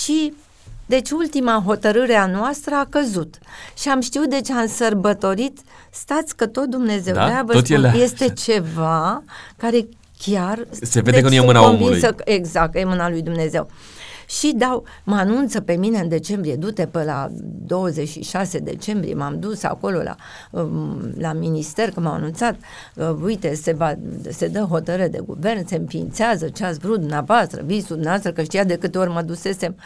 Și deci ultima hotărâre a noastră a căzut. Și am știut, ce deci, am sărbătorit, stați că tot Dumnezeu da? vrea, vă tot spun, ele... este ceva care chiar... Se vede deci că nu e mâna omului. Că, exact, că e mâna lui Dumnezeu. Și dau, mă anunță pe mine în decembrie, du-te pe la 26 decembrie, m-am dus acolo la, um, la minister, că m-au anunțat, uh, uite, se, va, se dă hotărâre de guvern, se înființează ce ați vrut dumneavoastră, visul dumneavoastră, că știa de câte ori mă dusesem.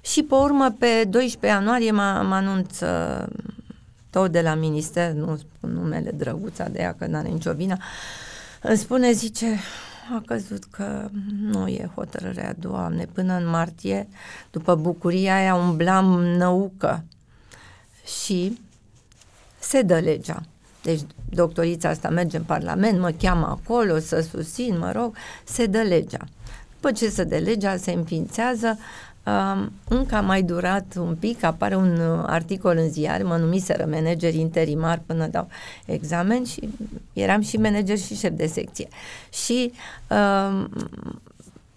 Și pe urmă, pe 12 ianuarie, mă, mă anunț uh, tot de la minister, nu spun numele drăguța de ea, că n-are nicio vină, uh, îmi spune, zice, a căzut că nu e hotărârea, Doamne, până în martie, după bucuria aia, umblam năucă și se dă legea. Deci doctorița asta merge în Parlament, mă cheamă acolo să susțin, mă rog, se dă legea. După ce se dă legea, se înființează, Uh, încă a mai durat un pic, apare un uh, articol în ziar, mă numiseră manager interimar până dau examen și eram și manager și șef de secție. Și uh,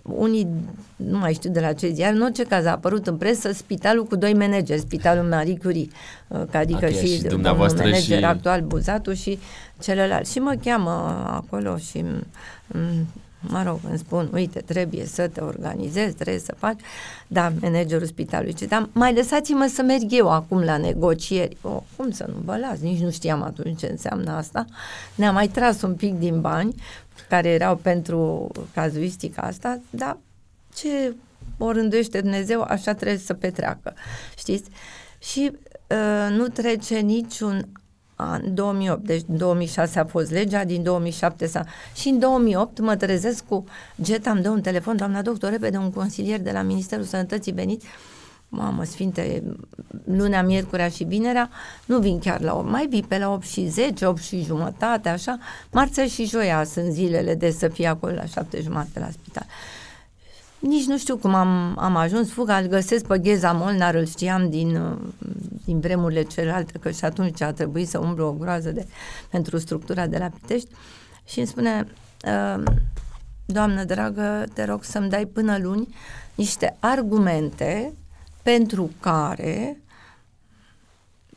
unii, nu mai știu de la ce ziar, în orice caz a apărut în presă spitalul cu doi manageri, spitalul Marie Curie, uh, adică okay, și, și dumneavoastră un manager și... actual Buzatu și celălalt. Și mă cheamă acolo și mm, mă rog, îmi spun, uite, trebuie să te organizezi, trebuie să faci, da, managerul spitalului, ce, dar mai lăsați-mă să merg eu acum la negocieri. O, cum să nu vă las? Nici nu știam atunci ce înseamnă asta. ne a mai tras un pic din bani care erau pentru cazuistica asta, dar ce o rânduiește Dumnezeu, așa trebuie să petreacă, știți? Și uh, nu trece niciun an, 2008, deci 2006 a fost legea, din 2007 s-a... Și în 2008 mă trezesc cu Geta, îmi dă un telefon, doamna doctor, repede, un consilier de la Ministerul Sănătății venit, mamă sfinte, lunea, miercurea și vinerea, nu vin chiar la 8, mai vii pe la 8 și 10, 8 și jumătate, așa, marțea și joia sunt zilele de să fie acolo la 7 jumate la spital nici nu știu cum am, am ajuns, fuga, îl găsesc pe Gheza Molnar, îl știam din, din vremurile celelalte, că și atunci a trebuit să umblu o groază de, pentru structura de la Pitești și îmi spune, ehm, doamnă dragă, te rog să-mi dai până luni niște argumente pentru care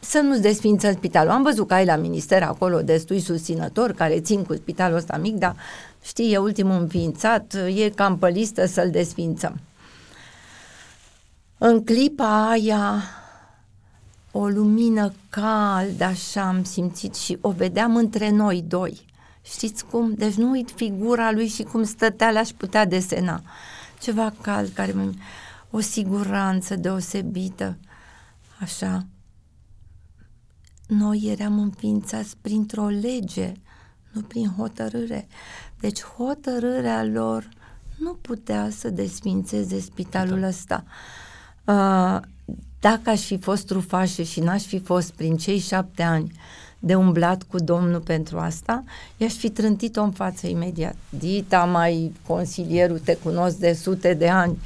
să nu-ți desfință spitalul. Am văzut că ai la minister acolo destui susținători care țin cu spitalul ăsta mic, dar știi, e ultimul înființat, e cam pe listă să-l desfințăm. În clipa aia, o lumină caldă, așa am simțit și o vedeam între noi doi. Știți cum? Deci nu uit figura lui și cum stătea, le aș putea desena. Ceva cald care mă... O siguranță deosebită, așa. Noi eram înființați printr-o lege, nu prin hotărâre. Deci hotărârea lor nu putea să desfințeze spitalul da. ăsta. Uh, dacă aș fi fost trufașă și n-aș fi fost prin cei șapte ani de umblat cu Domnul pentru asta, i-aș fi trântit-o în față imediat. Dita, mai consilierul, te cunosc de sute de ani,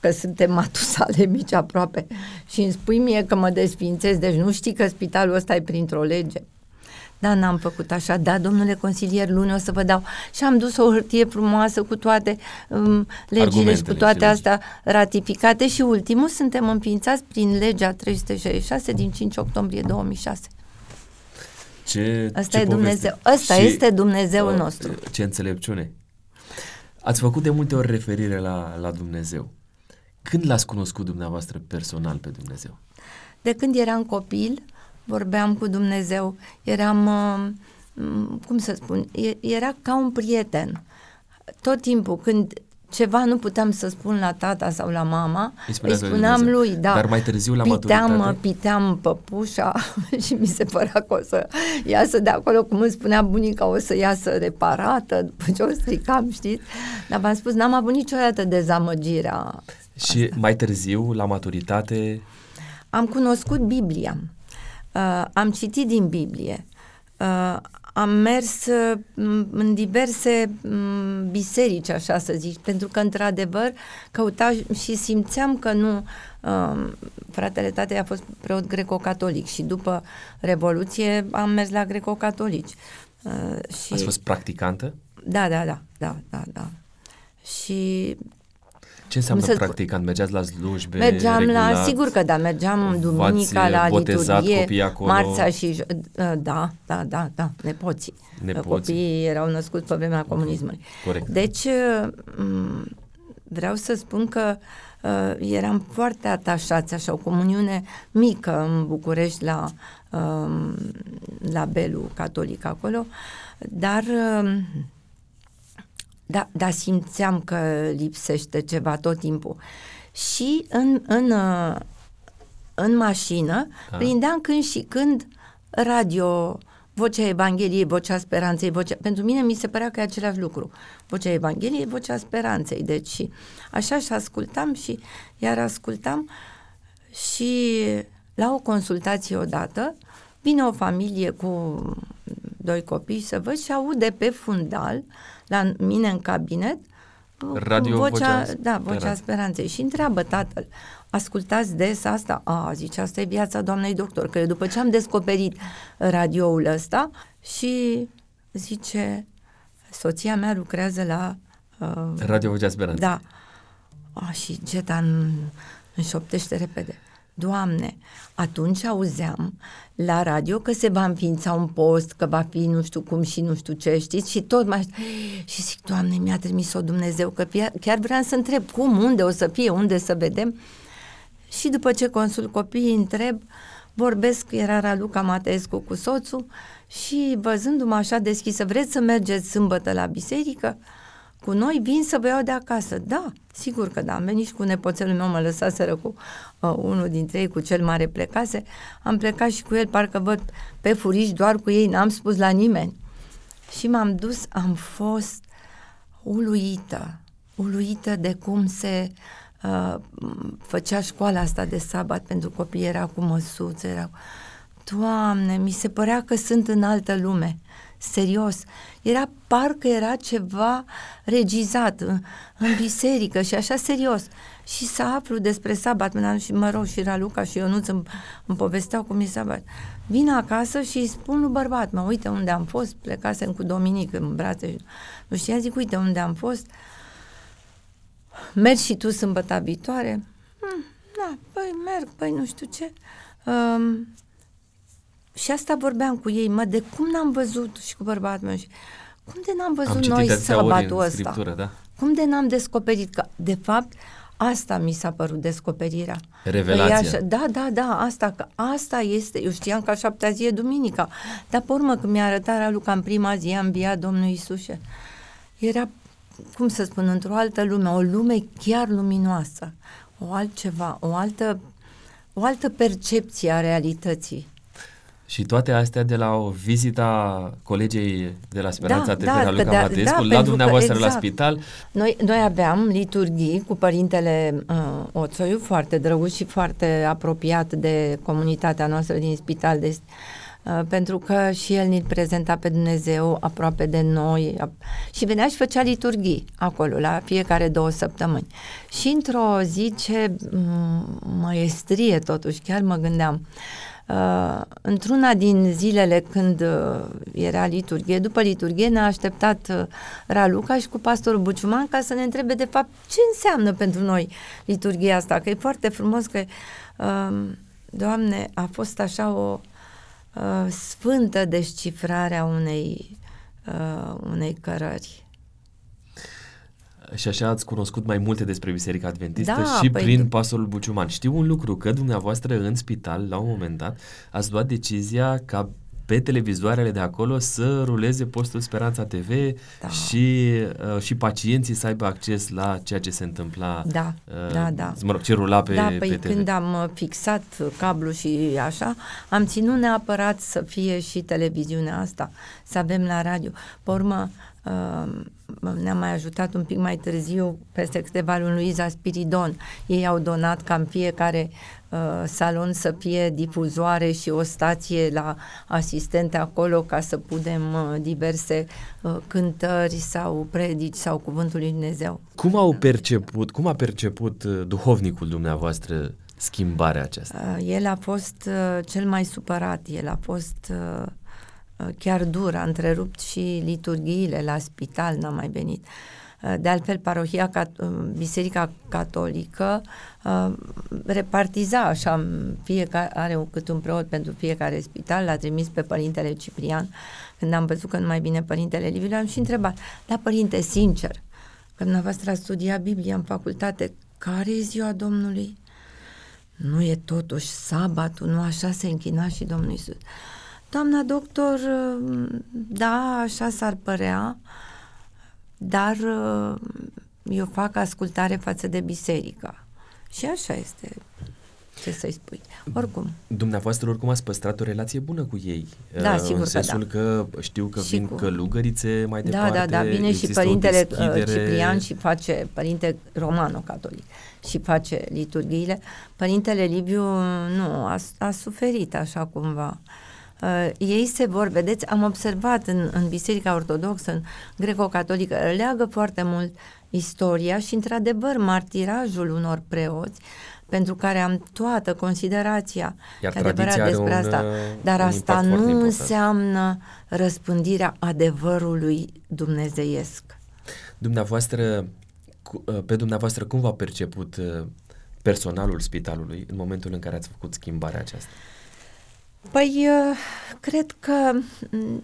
că suntem matusale mici aproape și îmi spui mie că mă desfințez, deci nu știi că spitalul ăsta e printr-o lege da, n-am făcut așa, da, domnule consilier, luni o să vă dau. Și am dus o hârtie frumoasă cu toate um, legile și cu toate astea ratificate și ultimul suntem înființați prin legea 366 din 5 octombrie 2006.
Ce, Asta ce e Dumnezeu. Asta și, este
Dumnezeul uh, nostru.
Ce înțelepciune. Ați făcut de multe ori referire la, la Dumnezeu. Când l-ați cunoscut dumneavoastră personal pe Dumnezeu?
De când eram copil, uh, vorbeam cu Dumnezeu, eram, uh, cum să spun, era ca un prieten. Tot timpul, când ceva nu puteam să spun la tata sau la mama, îi, îi spuneam lui, lui, da. Dar mai târziu la piteam, maturitate... Piteam păpușa și mi se părea că o să iasă de acolo, cum îmi spunea bunica, o să iasă reparată după ce o stricam, știți? Dar v-am spus, n-am avut niciodată dezamăgirea.
Și asta. mai târziu, la maturitate... Am cunoscut
Biblia. Uh, am citit din Biblie. Uh, am mers uh, în diverse um, biserici, așa să zic, pentru că, într-adevăr, căutam și simțeam că nu... Uh, fratele tate a fost preot greco-catolic și după Revoluție am mers la greco-catolici. Uh, și... Ați fost
practicantă?
Da, da, da, da, da, da. Și
ce înseamnă să Când Mergeați la slujbe? Mergeam regulat, la, sigur
că da, mergeam duminica la liturghie, acolo. marța și, ă, da, da, da, da, nepoții. nepoții. Copiii erau născuți pe vremea comunismului. Corect. Deci, ă, vreau să spun că uh, eram foarte atașați, așa, o comuniune mică în București la, uh, la Belu Catolic acolo, dar uh, da, dar simțeam că lipsește ceva tot timpul. Și în, în, uh, în mașină da. prindeam când și când radio, vocea Evangheliei, vocea speranței, vocea... pentru mine mi se părea că e același lucru. Vocea Evangheliei, vocea speranței. Deci așa și ascultam și iar ascultam și la o consultație odată vine o familie cu doi copii să văd și aude pe fundal, la mine în cabinet,
Radio vocea, vocea, da, vocea
speranței. și întreabă tatăl, ascultați des asta? A, zice, asta e viața doamnei doctor, că după ce am descoperit radioul ăsta și zice, soția mea lucrează la... Uh, Radio Vocea Speranței. Da. A, și Geta în, șoptește repede. Doamne, atunci auzeam la radio că se va înființa un post, că va fi nu știu cum și nu știu ce, știți? Și tot mai... Și zic, Doamne, mi-a trimis-o Dumnezeu, că chiar vreau să întreb cum, unde o să fie, unde să vedem. Și după ce consul copiii întreb, vorbesc, era Raluca Matescu cu soțul și văzându-mă așa deschisă, vreți să mergeți sâmbătă la biserică? cu noi, vin să vă iau de acasă. Da, sigur că da, am venit și cu nepoțelul meu, mă lăsaseră cu uh, unul dintre ei, cu cel mare plecase, am plecat și cu el, parcă văd pe furiș doar cu ei, n-am spus la nimeni. Și m-am dus, am fost uluită, uluită de cum se uh, făcea școala asta de sabat pentru copii, era cu măsuțe, era... Doamne, mi se părea că sunt în altă lume, serios era parcă era ceva regizat în, în biserică și așa serios. Și să aflu despre sabat, și mă rog, și Raluca și Ionuț îmi, îmi povesteau cum e sabat. Vin acasă și spun lui bărbat, mă, uite unde am fost, plecasem cu Dominic în brațe, nu știa, zic, uite unde am fost, mergi și tu sâmbăta viitoare? Hm, da, păi merg, păi nu știu ce. Um, și asta vorbeam cu ei, mă, de cum n-am văzut și cu bărbatul meu și cum de n-am văzut noi sabatul ăsta? Da. Cum de n-am descoperit că, de fapt, asta mi s-a părut descoperirea.
Revelația. Păi așa,
da, da, da, asta, că asta este, eu știam că a șaptea zi e duminica, dar pe urmă când mi-a arătat Raluca în prima zi a înviat Domnul Iisuse, era, cum să spun, într-o altă lume, o lume chiar luminoasă, o altceva, o altă, o altă percepție a realității.
Și toate astea de la o vizita colegei de la Speranța da, Tefera, da, Luca da, da, la da, dumneavoastră că, exact. la spital.
Noi, noi aveam liturghii cu părintele uh, Oțoiu, foarte drăguț și foarte apropiat de comunitatea noastră din spital, de, uh, pentru că și el ne prezenta pe Dumnezeu aproape de noi ap- și venea și făcea liturghii acolo, la fiecare două săptămâni. Și într-o zi ce m- mm, maestrie totuși, chiar mă gândeam, uh, Uh, într-una din zilele când uh, era liturghie, după liturghie ne-a așteptat uh, Raluca și cu pastorul Buciuman ca să ne întrebe de fapt ce înseamnă pentru noi liturghia asta, că e foarte frumos că uh, Doamne, a fost așa o uh, sfântă descifrare a unei, uh, unei cărări.
Și așa ați cunoscut mai multe despre Biserica Adventistă da, și păi... prin pastorul Buciuman. Știu un lucru, că dumneavoastră în spital, la un moment dat, ați luat decizia ca pe televizoarele de acolo să ruleze postul Speranța TV da. și, uh, și pacienții să aibă acces la ceea ce se întâmpla, da, uh, da, da. mă rog, ce rula pe, da, păi TV. când am
uh, fixat cablu și așa, am ținut neapărat să fie și televiziunea asta, să avem la radio. Pe urmă, uh, ne-a mai ajutat un pic mai târziu, peste câteva luni, Luiza Spiridon. Ei au donat cam fiecare uh, salon să fie difuzoare și o stație la asistente acolo ca să putem uh, diverse uh, cântări sau predici sau Cuvântul Lui Dumnezeu.
Cum au perceput, cum a perceput uh, duhovnicul dumneavoastră schimbarea aceasta?
Uh, el a fost uh, cel mai supărat, el a fost... Uh, Uh, chiar dur, a întrerupt și liturghiile la spital, n-a mai venit. Uh, de altfel, parohia, uh, Biserica Catolică repartiza așa, fiecare are cât un preot pentru fiecare spital, l-a trimis pe Părintele Ciprian. Când am văzut că nu mai bine Părintele Liviu, am și întrebat, da, Părinte, sincer, că dumneavoastră a studiat Biblia în facultate, care e ziua Domnului? Nu e totuși sabatul, nu așa se închina și Domnul Iisus. Doamna doctor, da, așa s-ar părea, dar uh, eu fac ascultare față de biserică. Și așa este, ce să-i spui. Oricum.
Dumneavoastră oricum ați păstrat o relație bună cu ei. Da, uh, sigur în sensul că, da. că știu că și vin cu... călugărițe mai da, da departe. Da, da, da, vine și părintele uh, Ciprian și
face, părinte romano-catolic, și face liturghiile. Părintele Liviu, nu, a, a suferit așa cumva. Uh, Uh, ei se vor, vedeți, am observat în, în Biserica Ortodoxă, în greco-catolică, leagă foarte mult istoria și, într-adevăr, martirajul unor preoți, pentru care am toată considerația Iar adevărat despre un, asta. Uh, dar asta nu important. înseamnă răspândirea adevărului dumnezeiesc.
Dumneavoastră, uh, pe dumneavoastră, cum v-a perceput uh, personalul spitalului în momentul în care ați făcut schimbarea aceasta? Uh,
Păi, uh, cred că mm,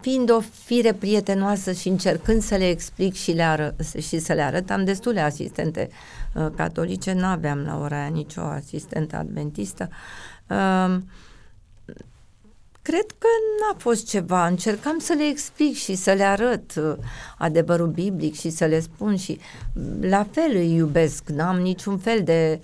fiind o fire prietenoasă și încercând să le explic și, le ară- și să le arăt, am destule asistente uh, catolice, nu aveam la ora aia nicio asistentă adventistă. Um, cred că n-a fost ceva. Încercam să le explic și să le arăt uh, adevărul biblic și să le spun și mm, la fel îi iubesc. N-am niciun fel de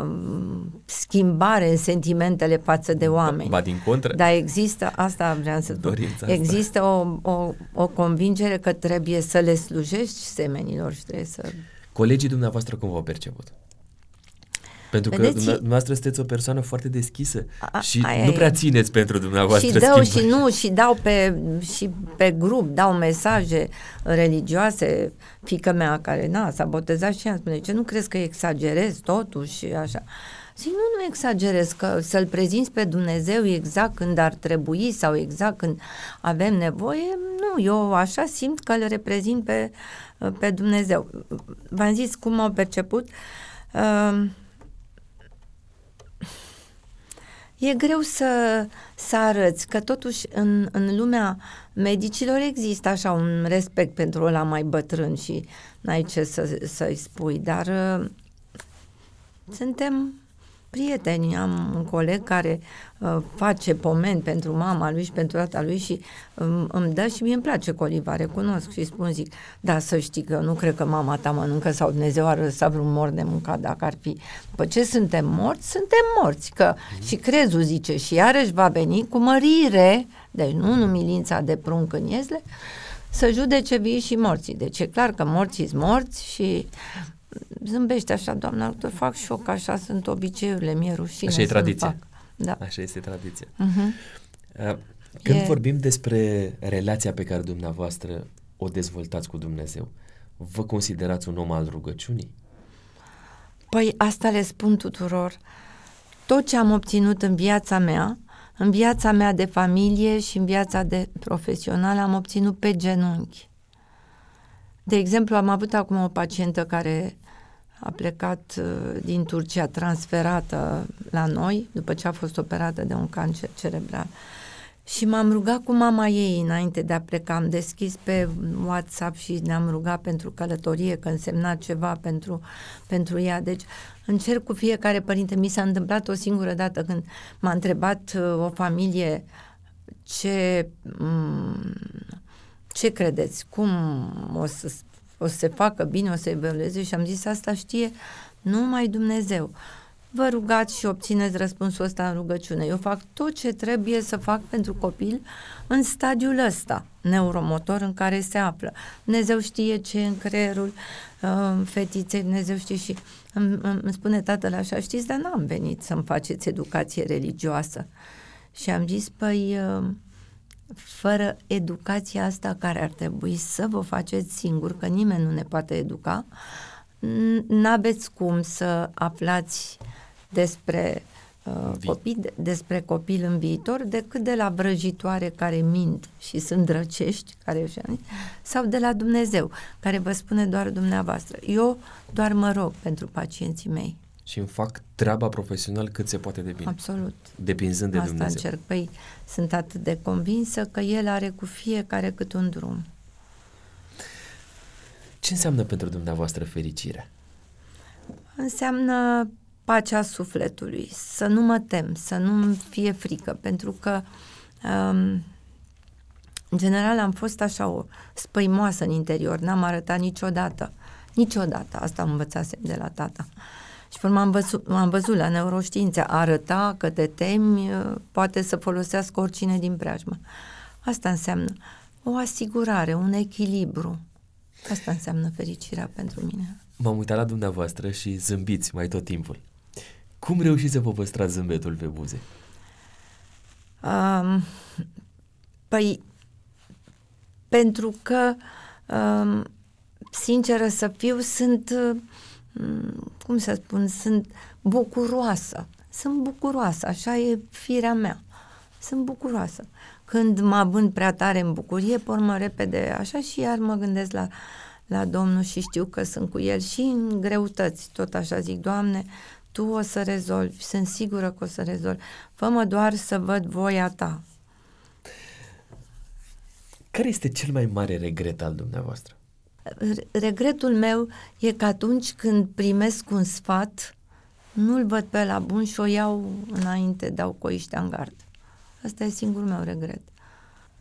Um, schimbare în sentimentele față de da, oameni. Ba din contră. Dar există, asta vreau să Dorința există O, o, o convingere că trebuie să le slujești semenilor și trebuie să...
Colegii dumneavoastră cum v-au perceput? Pentru Vedeți? că dumneavoastră sunteți o persoană foarte deschisă a, și nu prea țineți pentru dumneavoastră. Și dau schimbă. și
nu, și dau pe, și pe grup, dau mesaje religioase. Fică mea care, na, s-a botezat și ea spune, ce nu crezi că exagerez totuși așa? Zic, nu, nu exagerez, că să-L prezinți pe Dumnezeu exact când ar trebui sau exact când avem nevoie, nu, eu așa simt că îl reprezint pe, pe Dumnezeu. V-am zis cum au perceput. Uh, e greu să, să arăți că totuși în, în lumea medicilor există așa un respect pentru ăla mai bătrân și n-ai ce să, să-i spui, dar uh, suntem prieteni. Am un coleg care uh, face pomeni pentru mama lui și pentru tata lui și um, îmi dă și mie îmi place coliva, recunosc și spun, zic, da, să știi că nu cred că mama ta mănâncă sau Dumnezeu ar lăsa vreun mor de mânca dacă ar fi. După ce suntem morți, suntem morți. Că mm și crezul zice și iarăși va veni cu mărire, deci nu în umilința de prunc în iezle, să judece vii și morții. Deci e clar că morții sunt morți și zâmbește așa, doamna doctor, fac șoc, așa sunt obiceiurile, mi-e rușine. Așa e tradiția.
Da. Așa este tradiția.
Uh-huh.
Când e... vorbim despre relația pe care dumneavoastră o dezvoltați cu Dumnezeu, vă considerați un om al rugăciunii?
Păi asta le spun tuturor. Tot ce am obținut în viața mea, în viața mea de familie și în viața de profesională am obținut pe genunchi. De exemplu, am avut acum o pacientă care a plecat uh, din Turcia transferată la noi după ce a fost operată de un cancer cerebral. Și m-am rugat cu mama ei înainte de a pleca. Am deschis pe WhatsApp și ne-am rugat pentru călătorie, că însemna ceva pentru, pentru ea. Deci încerc cu fiecare părinte. Mi s-a întâmplat o singură dată când m-a întrebat uh, o familie ce, mm, ce credeți, cum o să o să se facă bine, o să evolueze și am zis asta știe numai Dumnezeu. Vă rugați și obțineți răspunsul ăsta în rugăciune. Eu fac tot ce trebuie să fac pentru copil în stadiul ăsta neuromotor în care se află. Dumnezeu știe ce e în creierul uh, fetiței, Dumnezeu știe și îmi, îmi spune tatăl așa, știți, dar n-am venit să-mi faceți educație religioasă. Și am zis, păi uh, fără educația asta care ar trebui să vă faceți singur, că nimeni nu ne poate educa, n-aveți cum să aflați despre uh, copii, despre copil în viitor decât de la vrăjitoare care mint și sunt drăcești care sau de la Dumnezeu care vă spune doar dumneavoastră. Eu doar mă rog pentru pacienții mei
și îmi fac treaba profesional cât se poate de bine. Absolut. Depinzând de Asta Dumnezeu. încerc.
Păi sunt atât de convinsă că El are cu fiecare cât un
drum. Ce înseamnă pentru dumneavoastră fericire?
Înseamnă pacea sufletului, să nu mă tem, să nu fie frică, pentru că um, în general am fost așa o spăimoasă în interior, n-am arătat niciodată, niciodată, asta învățasem de la tata. Uh, și până m-am văzut, m-am văzut la neuroștiință, arăta că te temi, uh, poate să folosească oricine din preajmă. Asta înseamnă o asigurare, un echilibru. Asta înseamnă fericirea pentru mine.
M-am uitat la dumneavoastră și zâmbiți mai tot timpul. Cum reușiți să vă păstrați zâmbetul pe buze? Um, păi,
pentru că, um, sinceră să fiu, sunt uh, Mm, cum să spun, sunt bucuroasă. Sunt bucuroasă, așa e firea mea. Sunt bucuroasă. Când mă abând prea tare în bucurie, pormă repede așa și iar mă gândesc la, la Domnul și știu că sunt cu El și în greutăți. Tot așa zic, Doamne, Tu o să rezolvi, sunt sigură că o să rezolvi. Fă-mă doar să văd voia Ta.
Care este cel mai mare regret al dumneavoastră?
regretul meu e că atunci când primesc un sfat, nu-l văd pe la bun și o iau înainte, dau coiștea în gard. Asta e singurul meu regret.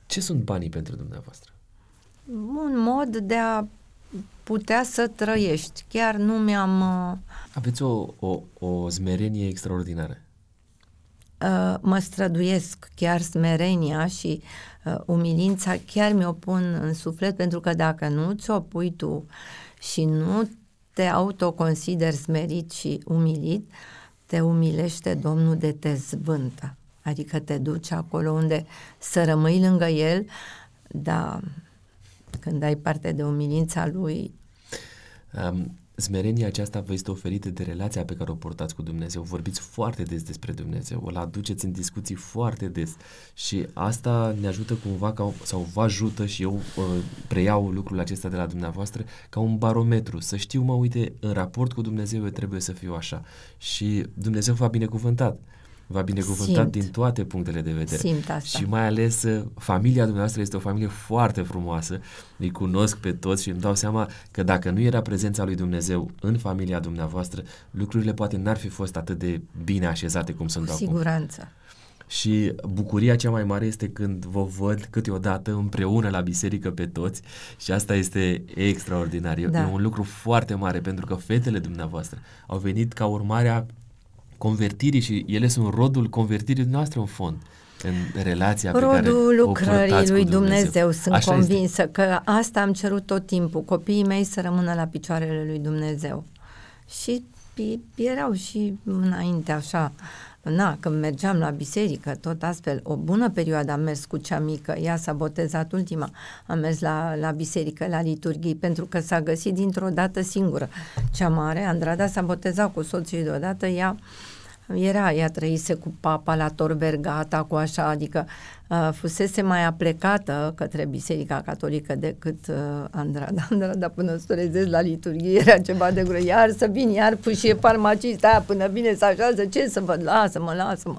Ce sunt banii pentru dumneavoastră?
Un mod de a putea să trăiești. Chiar nu mi-am... Uh,
Aveți o, o, o zmerenie extraordinară.
Uh, mă străduiesc chiar smerenia și uh, umilința chiar mi-o pun în suflet, pentru că dacă nu ți-o pui tu și nu te autoconsideri smerit și umilit, te umilește Domnul de te zvântă. Adică te duci acolo unde să rămâi lângă El, dar când ai parte de umilința Lui...
Um Smerenia aceasta vă este oferită de relația pe care o portați cu Dumnezeu. Vorbiți foarte des despre Dumnezeu, îl aduceți în discuții foarte des și asta ne ajută cumva ca, sau vă ajută și eu uh, preiau lucrul acesta de la dumneavoastră ca un barometru. Să știu, mă uite, în raport cu Dumnezeu eu trebuie să fiu așa și Dumnezeu va binecuvântat va a binecuvântat Simt. din toate punctele de vedere. Simt asta. Și mai ales uh, familia dumneavoastră este o familie foarte frumoasă. Îi cunosc pe toți și îmi dau seama că dacă nu era prezența lui Dumnezeu în familia dumneavoastră, lucrurile poate n-ar fi fost atât de bine așezate cum sunt acum. siguranță. Și bucuria cea mai mare este când vă văd câteodată împreună la biserică pe toți și asta este extraordinar. Da. E un lucru foarte mare pentru că fetele dumneavoastră au venit ca urmare a convertirii și ele sunt rodul convertirii noastre în fond în relația Rodul pe care lucrării o lui Dumnezeu. Dumnezeu. Sunt Așa convinsă
este. că asta am cerut tot timpul, copiii mei să rămână la picioarele lui Dumnezeu. Și erau și înainte așa Na, când mergeam la biserică, tot astfel, o bună perioadă am mers cu cea mică, ea s-a botezat ultima, am mers la, la biserică, la liturghii, pentru că s-a găsit dintr-o dată singură. Cea mare, Andrada, s-a botezat cu soțul deodată, ea era, ea trăise cu papa la Torbergata, cu așa, adică Uh, fusese mai aplecată către Biserica Catolică decât uh, Andrada. Andrada până rezez la liturghie era ceva de greu. Iar să vin, iar pușie farmacist, aia până vine să așează, să ce să văd, lasă-mă, lasă-mă.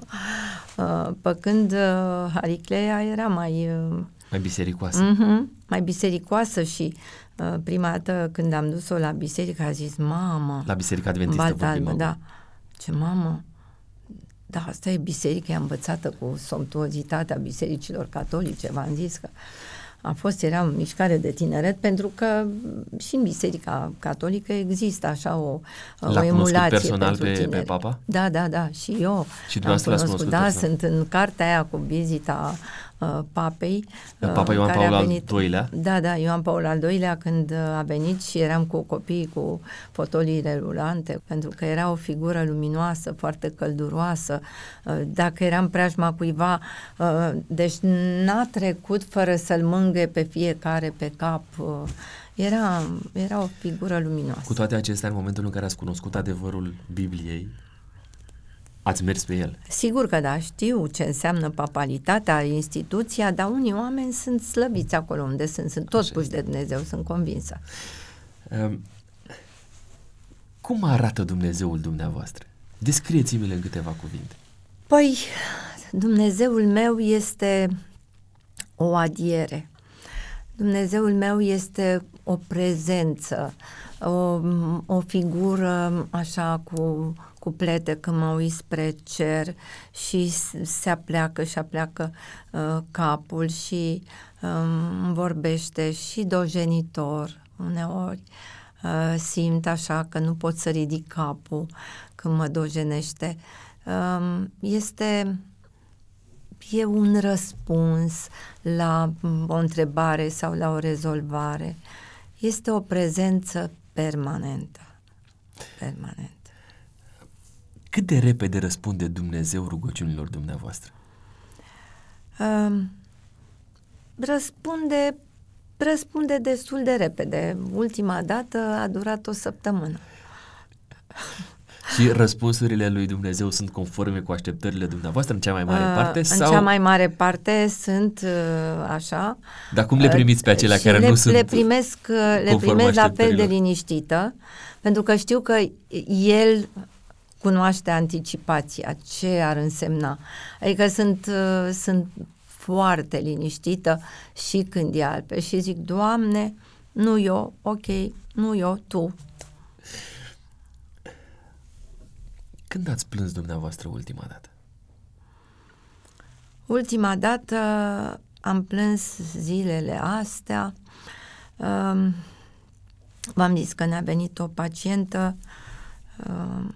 Uh, păcând uh, Haricleia era mai... Uh,
mai bisericoasă.
Uh-huh, mai bisericoasă și uh, prima dată când am dus-o la biserică a zis, mamă...
La biserica adventistă. Ba, da, da.
Ce mamă, da, asta e biserica învățată cu somptuozitatea bisericilor catolice, v-am zis că a fost, era o mișcare de tineret pentru că și în biserica catolică există așa o,
o emulație personal pentru pe, pe papa?
Da, da, da, și eu. Și am l cunoscut? Da, personal. sunt în cartea aia cu vizita uh, papei.
Da, uh, Papa Ioan Paul al II-lea?
Da, da, Ioan Paul al II-lea când uh, a venit și eram cu copiii cu fotoliile rulante, pentru că era o figură luminoasă, foarte călduroasă. Uh, dacă eram preajma cuiva, uh, deci n-a trecut fără să-l mânghe pe fiecare pe cap. Uh, era, era o figură luminoasă.
Cu toate acestea, în momentul în care ați cunoscut adevărul Bibliei, Ați mers pe el.
Sigur că da, știu ce înseamnă papalitatea, instituția, dar unii oameni sunt slăbiți acolo unde sunt, sunt tot puși de Dumnezeu, sunt convinsă. Um, cum arată
Dumnezeul dumneavoastră? Descrieți-mi-l în câteva cuvinte.
Păi, Dumnezeul meu este o adiere. Dumnezeul meu este o prezență, uh, o, o figură așa cu, cu plete că mă uit spre cer și se apleacă și apleacă uh, capul și um, vorbește și dojenitor uneori. Uh, simt așa că nu pot să ridic capul când mă dojenește. um, este e un răspuns la o întrebare sau la o rezolvare. Este o prezență permanentă. Permanent.
Cât de repede răspunde Dumnezeu rugăciunilor dumneavoastră?
Um, răspunde răspunde destul de repede. Ultima dată a durat o săptămână.
Și răspunsurile lui Dumnezeu sunt conforme cu așteptările dumneavoastră în cea mai mare uh, parte? Uh, sau... În cea
mai mare parte sunt uh, așa. Dar cum le uh, primiți pe acelea uh, care le, nu sunt Le primesc, uh, le primesc la fel de liniștită, pentru că știu că el cunoaște anticipația, ce ar însemna. Adică sunt, uh, sunt foarte liniștită și când e alpe și zic, Doamne, nu eu, ok, nu eu, Tu.
Când ați plâns dumneavoastră ultima dată?
Ultima dată am plâns zilele astea. Um, v-am zis că ne-a venit o pacientă um,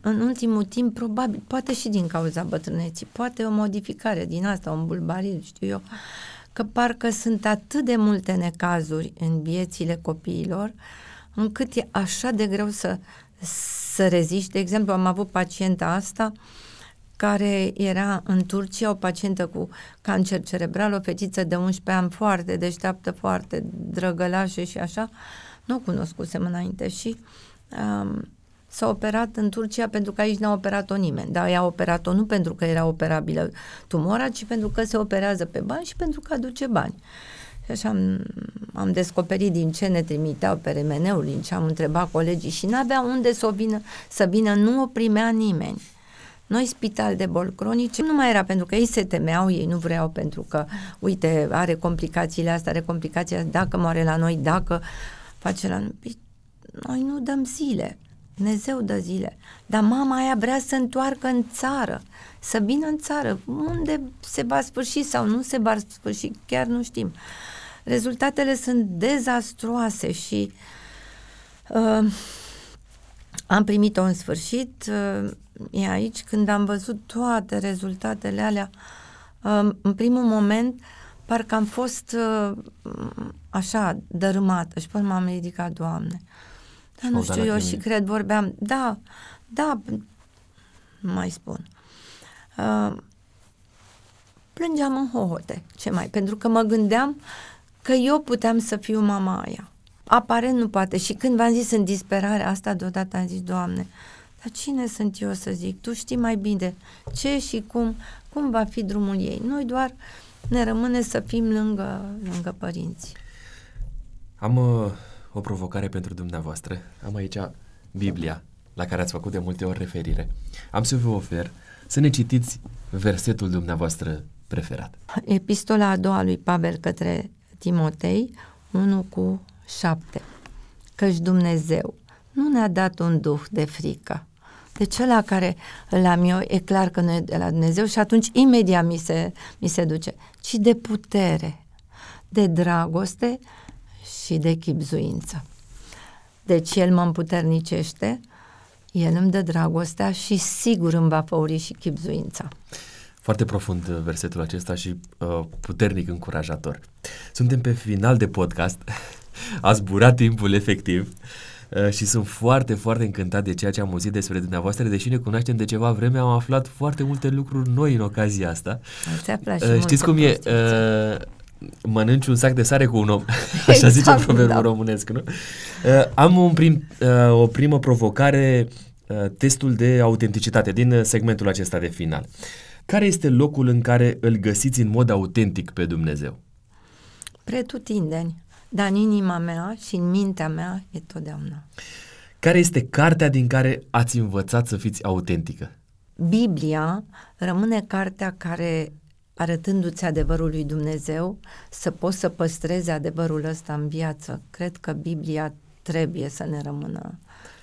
în ultimul timp, probabil, poate și din cauza bătrâneții, poate o modificare din asta, un bulbarit, știu eu, că parcă sunt atât de multe necazuri în viețile copiilor, încât e așa de greu să, să reziști. De exemplu, am avut pacienta asta care era în Turcia, o pacientă cu cancer cerebral, o fetiță de 11 ani, foarte deșteaptă, foarte drăgălașă și așa, nu o cunoscusem înainte și um, s-a operat în Turcia pentru că aici n-a operat-o nimeni, dar i-a operat-o nu pentru că era operabilă tumora, ci pentru că se operează pe bani și pentru că aduce bani. Uh, și așa am, am descoperit din ce ne trimiteau pe remeneul, din ce am întrebat colegii și n-avea unde să vină, să vină, nu o primea nimeni. Noi, spital de boli cronice, nu mai era pentru că ei se temeau, ei nu vreau pentru că, uite, are complicațiile astea, are complicația dacă moare la noi, dacă face la noi. Păi, noi nu dăm zile. Dumnezeu dă zile. Dar mama aia vrea să întoarcă în țară, să vină în țară. Unde se va sfârși sau nu se va sfârși, chiar nu știm rezultatele sunt dezastroase și uh, am primit-o în sfârșit. Uh, e aici când am văzut toate rezultatele alea. Uh, în primul moment, parcă am fost uh, așa, dărâmată și până m-am ridicat, Doamne.
Dar nu știu, eu și
cred, vorbeam, da, da, mai spun. Uh, plângeam în hohote, ce mai, pentru că mă gândeam că eu puteam să fiu mama aia. Aparent nu poate. Și când v-am zis în disperare asta, deodată am zis, Doamne, dar cine sunt eu să zic? Tu știi mai bine ce și cum, cum va fi drumul ei. Noi doar ne rămâne să fim lângă, lângă
părinți. Am uh, o provocare pentru dumneavoastră. Am aici Biblia, la care ați făcut de multe ori referire. Am să vă ofer să ne citiți versetul dumneavoastră preferat.
Epistola a doua lui Pavel către Timotei 1 cu 7. Căci Dumnezeu nu ne-a dat un duh de frică. Deci la care îl am eu e clar că nu e de la Dumnezeu și atunci imediat mi se, mi se duce. Ci de putere, de dragoste și de chipzuință. Deci El mă împuternicește, El îmi dă dragostea și sigur îmi va făuri și chipzuința.
Foarte profund uh, versetul acesta și uh, puternic încurajator. Suntem pe final de podcast, a zburat timpul efectiv uh, și sunt foarte, foarte încântat de ceea ce am auzit despre dumneavoastră, deși ne cunoaștem de ceva vreme, am aflat foarte multe lucruri noi în ocazia asta. uh, Știți cum e? Uh, mănânci un sac de sare cu un om. Așa exact, zice proverbul da. românesc, nu? Uh, am un prim, uh, o primă provocare, uh, testul de autenticitate din uh, segmentul acesta de final. Uh, care este locul în care îl găsiți în mod autentic pe Dumnezeu?
Pretutindeni, dar în inima mea și în mintea mea e totdeauna.
Care este cartea din care ați învățat să fiți autentică?
Biblia rămâne cartea care, arătându-ți adevărul lui Dumnezeu, să poți să păstreze adevărul ăsta în viață. Cred că Biblia trebuie să ne rămână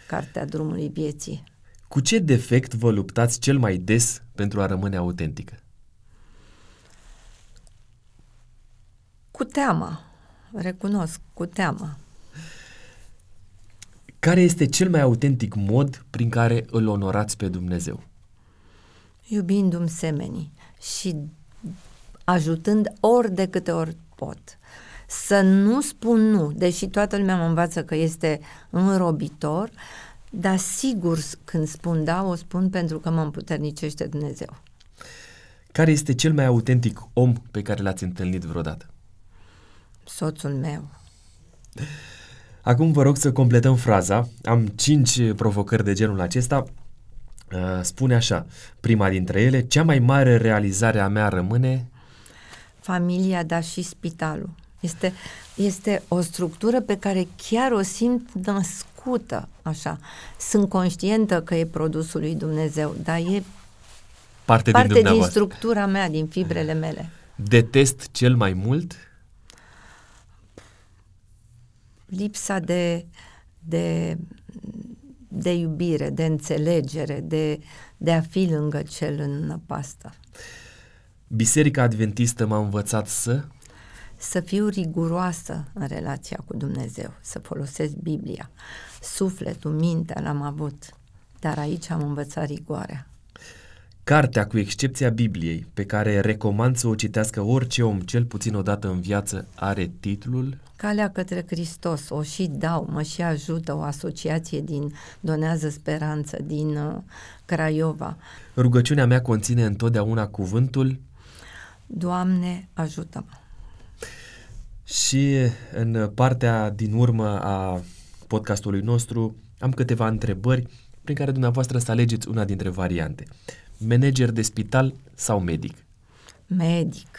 cartea drumului vieții.
Cu ce defect vă luptați cel mai des pentru a rămâne autentică?
Cu teamă, Recunosc, cu teamă.
Care este cel mai autentic mod prin care îl onorați pe Dumnezeu?
Iubindu-mi semenii și ajutând ori de câte ori pot. Să nu spun nu, deși toată lumea mă învață că este înrobitor, uh, dar sigur când spun da, o spun pentru că mă împuternicește Dumnezeu.
Care este cel mai autentic om pe care l-ați întâlnit vreodată?
Soțul meu.
Acum vă rog să completăm fraza. Am cinci provocări de genul acesta. Uh, spune așa, prima dintre ele, cea mai mare realizare a mea rămâne...
Familia, dar și spitalul. Este, este o structură pe care chiar o simt născută născută așa. Sunt conștientă că e produsul lui Dumnezeu, dar e
parte, parte din, din
structura mea, din fibrele mm. mele.
Detest cel mai mult?
Lipsa de, de, de iubire, de înțelegere, de, de a fi lângă cel în pasta.
Biserica Adventistă m-a învățat să?
Să fiu riguroasă în relația cu Dumnezeu, să folosesc Biblia, Sufletul, mintea l-am avut, dar aici am învățat rigoarea.
Cartea, cu excepția Bibliei, pe care recomand să o citească orice om cel puțin o dată în viață, are titlul
Calea către Hristos, o și dau, mă și ajută o asociație din Donează Speranță, din uh, Craiova.
Rugăciunea mea conține întotdeauna cuvântul
Doamne, ajută-mă!
Și în partea din urmă a podcastului nostru am câteva întrebări prin care dumneavoastră să alegeți una dintre variante. Manager de spital sau medic?
Medic.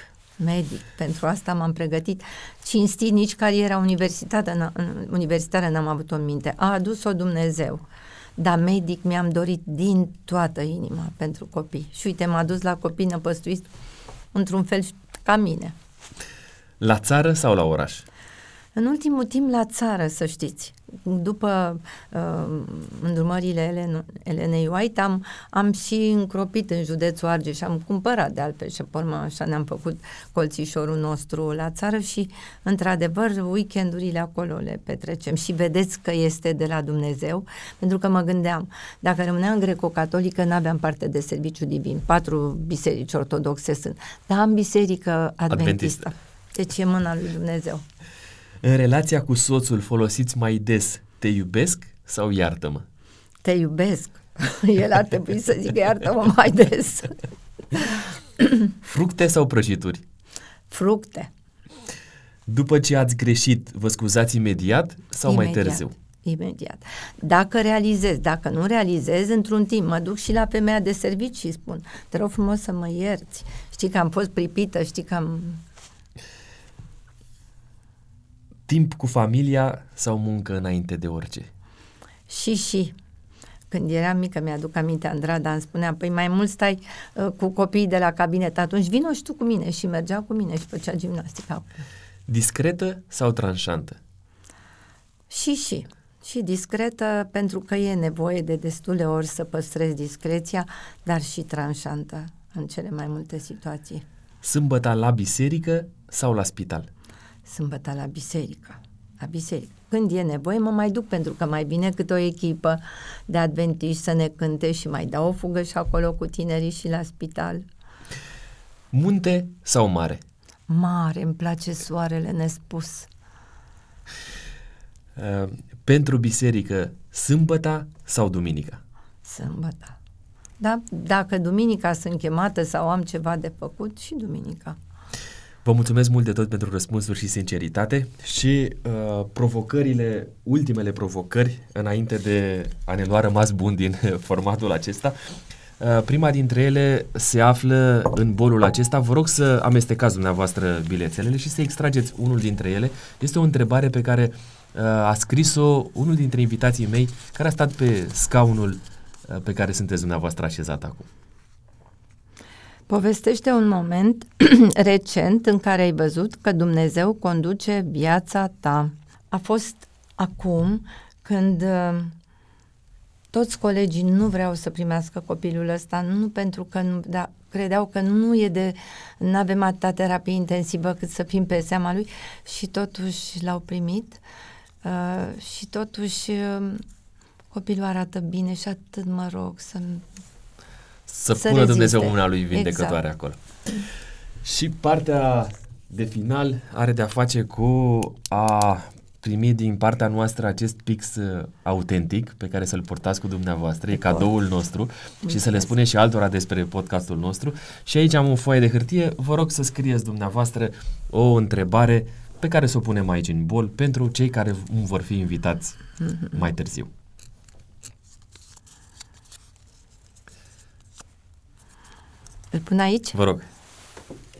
Medic. Pentru asta m-am pregătit. Cinstit nici cariera universitară, universitară n-am avut-o în minte. A adus-o Dumnezeu. Dar medic mi-am dorit din toată inima pentru copii. Și uite, m-a dus la copii năpăstuiți într-un fel ca mine.
La țară sau la oraș?
În ultimul timp la țară, să știți după uh, îndrumările Elen- Elenei White, am, am și încropit în județul Argeș, am cumpărat de altfel și pe așa ne-am făcut colțișorul nostru la țară și, într-adevăr, weekendurile acolo le petrecem și vedeți că este de la Dumnezeu, pentru că mă gândeam, dacă rămâneam greco-catolică, n-aveam parte de serviciu divin, patru biserici ortodoxe sunt, dar am biserică adventistă. adventistă. Deci e mâna lui Dumnezeu.
În relația cu soțul folosiți mai des te iubesc sau iartă-mă?
Te iubesc. El ar trebui să zică iartă-mă mai des.
Fructe sau prăjituri?
Fructe.
După ce ați greșit, vă scuzați imediat sau imediat. mai târziu?
Imediat. Dacă realizez, dacă nu realizez, într-un timp mă duc și la femeia de serviciu și spun, te rog frumos să mă ierți, știi că am fost pripită, știi că am
timp cu familia sau muncă înainte de orice?
Și, și. Când eram mică, mi-aduc aminte, Andrada îmi spunea, păi mai mult stai uh, cu copiii de la cabinet, atunci vino și tu cu mine. Și mergea cu mine și făcea gimnastică.
Discretă sau tranșantă?
Și, și. Și discretă, pentru că e nevoie de destule ori să păstrezi discreția, dar și tranșantă în cele mai multe situații.
Sâmbăta la biserică sau la spital?
sâmbătă la biserică. La biserică. Când e nevoie, mă mai duc pentru că mai bine cât o echipă de adventiști să ne cânte și mai dau o fugă și acolo cu tinerii și la spital.
Munte sau mare?
Mare, îmi place soarele nespus.
Uh, pentru biserică, sâmbăta sau duminica? Sâmbăta.
Da? Dacă duminica sunt chemată sau am ceva de făcut, și duminica.
Vă mulțumesc mult de tot pentru răspunsuri și sinceritate și uh, provocările, ultimele provocări, înainte de a ne lua rămas bun din formatul acesta. Uh, prima dintre ele se află în bolul acesta. Vă rog să amestecați dumneavoastră bilețelele și să extrageți unul dintre ele. Este o întrebare pe care uh, a scris-o unul dintre invitații mei care a stat pe scaunul uh, pe care sunteți dumneavoastră așezat acum.
Povestește un moment recent în care ai văzut că Dumnezeu conduce viața ta. A fost acum când uh, toți colegii nu vreau să primească copilul ăsta, nu pentru că nu, da, credeau că nu e de, nu avem atâta terapie intensivă cât să fim pe seama lui și totuși l-au primit uh, și totuși uh, copilul arată bine și atât mă rog să-mi
să, să pună reziste. Dumnezeu mâna lui vindecătoare exact. acolo. Și partea de final are de-a face cu a primi din partea noastră acest pix uh, autentic pe care să-l portați cu dumneavoastră, e cadoul nostru și să le spuneți și altora despre podcastul nostru. Și aici am o foaie de hârtie, vă rog să scrieți dumneavoastră o întrebare pe care să o punem aici în bol pentru cei care vor fi invitați mm-hmm. mai târziu.
Îl pun aici?
Vă rog.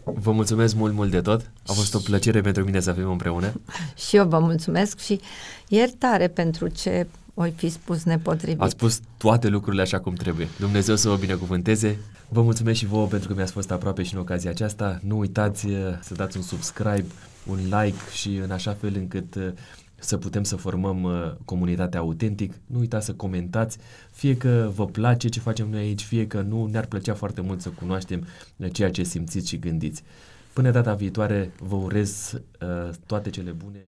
Vă mulțumesc mult, mult de tot. A fost o plăcere pentru mine să fim împreună.
Și eu vă mulțumesc și iertare pentru ce o fi spus nepotrivit. Ați
spus toate lucrurile așa cum trebuie. Dumnezeu să vă binecuvânteze. Vă mulțumesc și vouă pentru că mi-ați fost aproape și în ocazia aceasta. Nu uitați eh, să dați un subscribe, un like și în așa fel încât eh, să putem să formăm uh, comunitatea autentic. Nu uitați să comentați, fie că vă place ce facem noi aici, fie că nu, ne-ar plăcea foarte mult să cunoaștem uh, ceea ce simțiți și gândiți. Până data viitoare, vă urez uh, toate cele bune.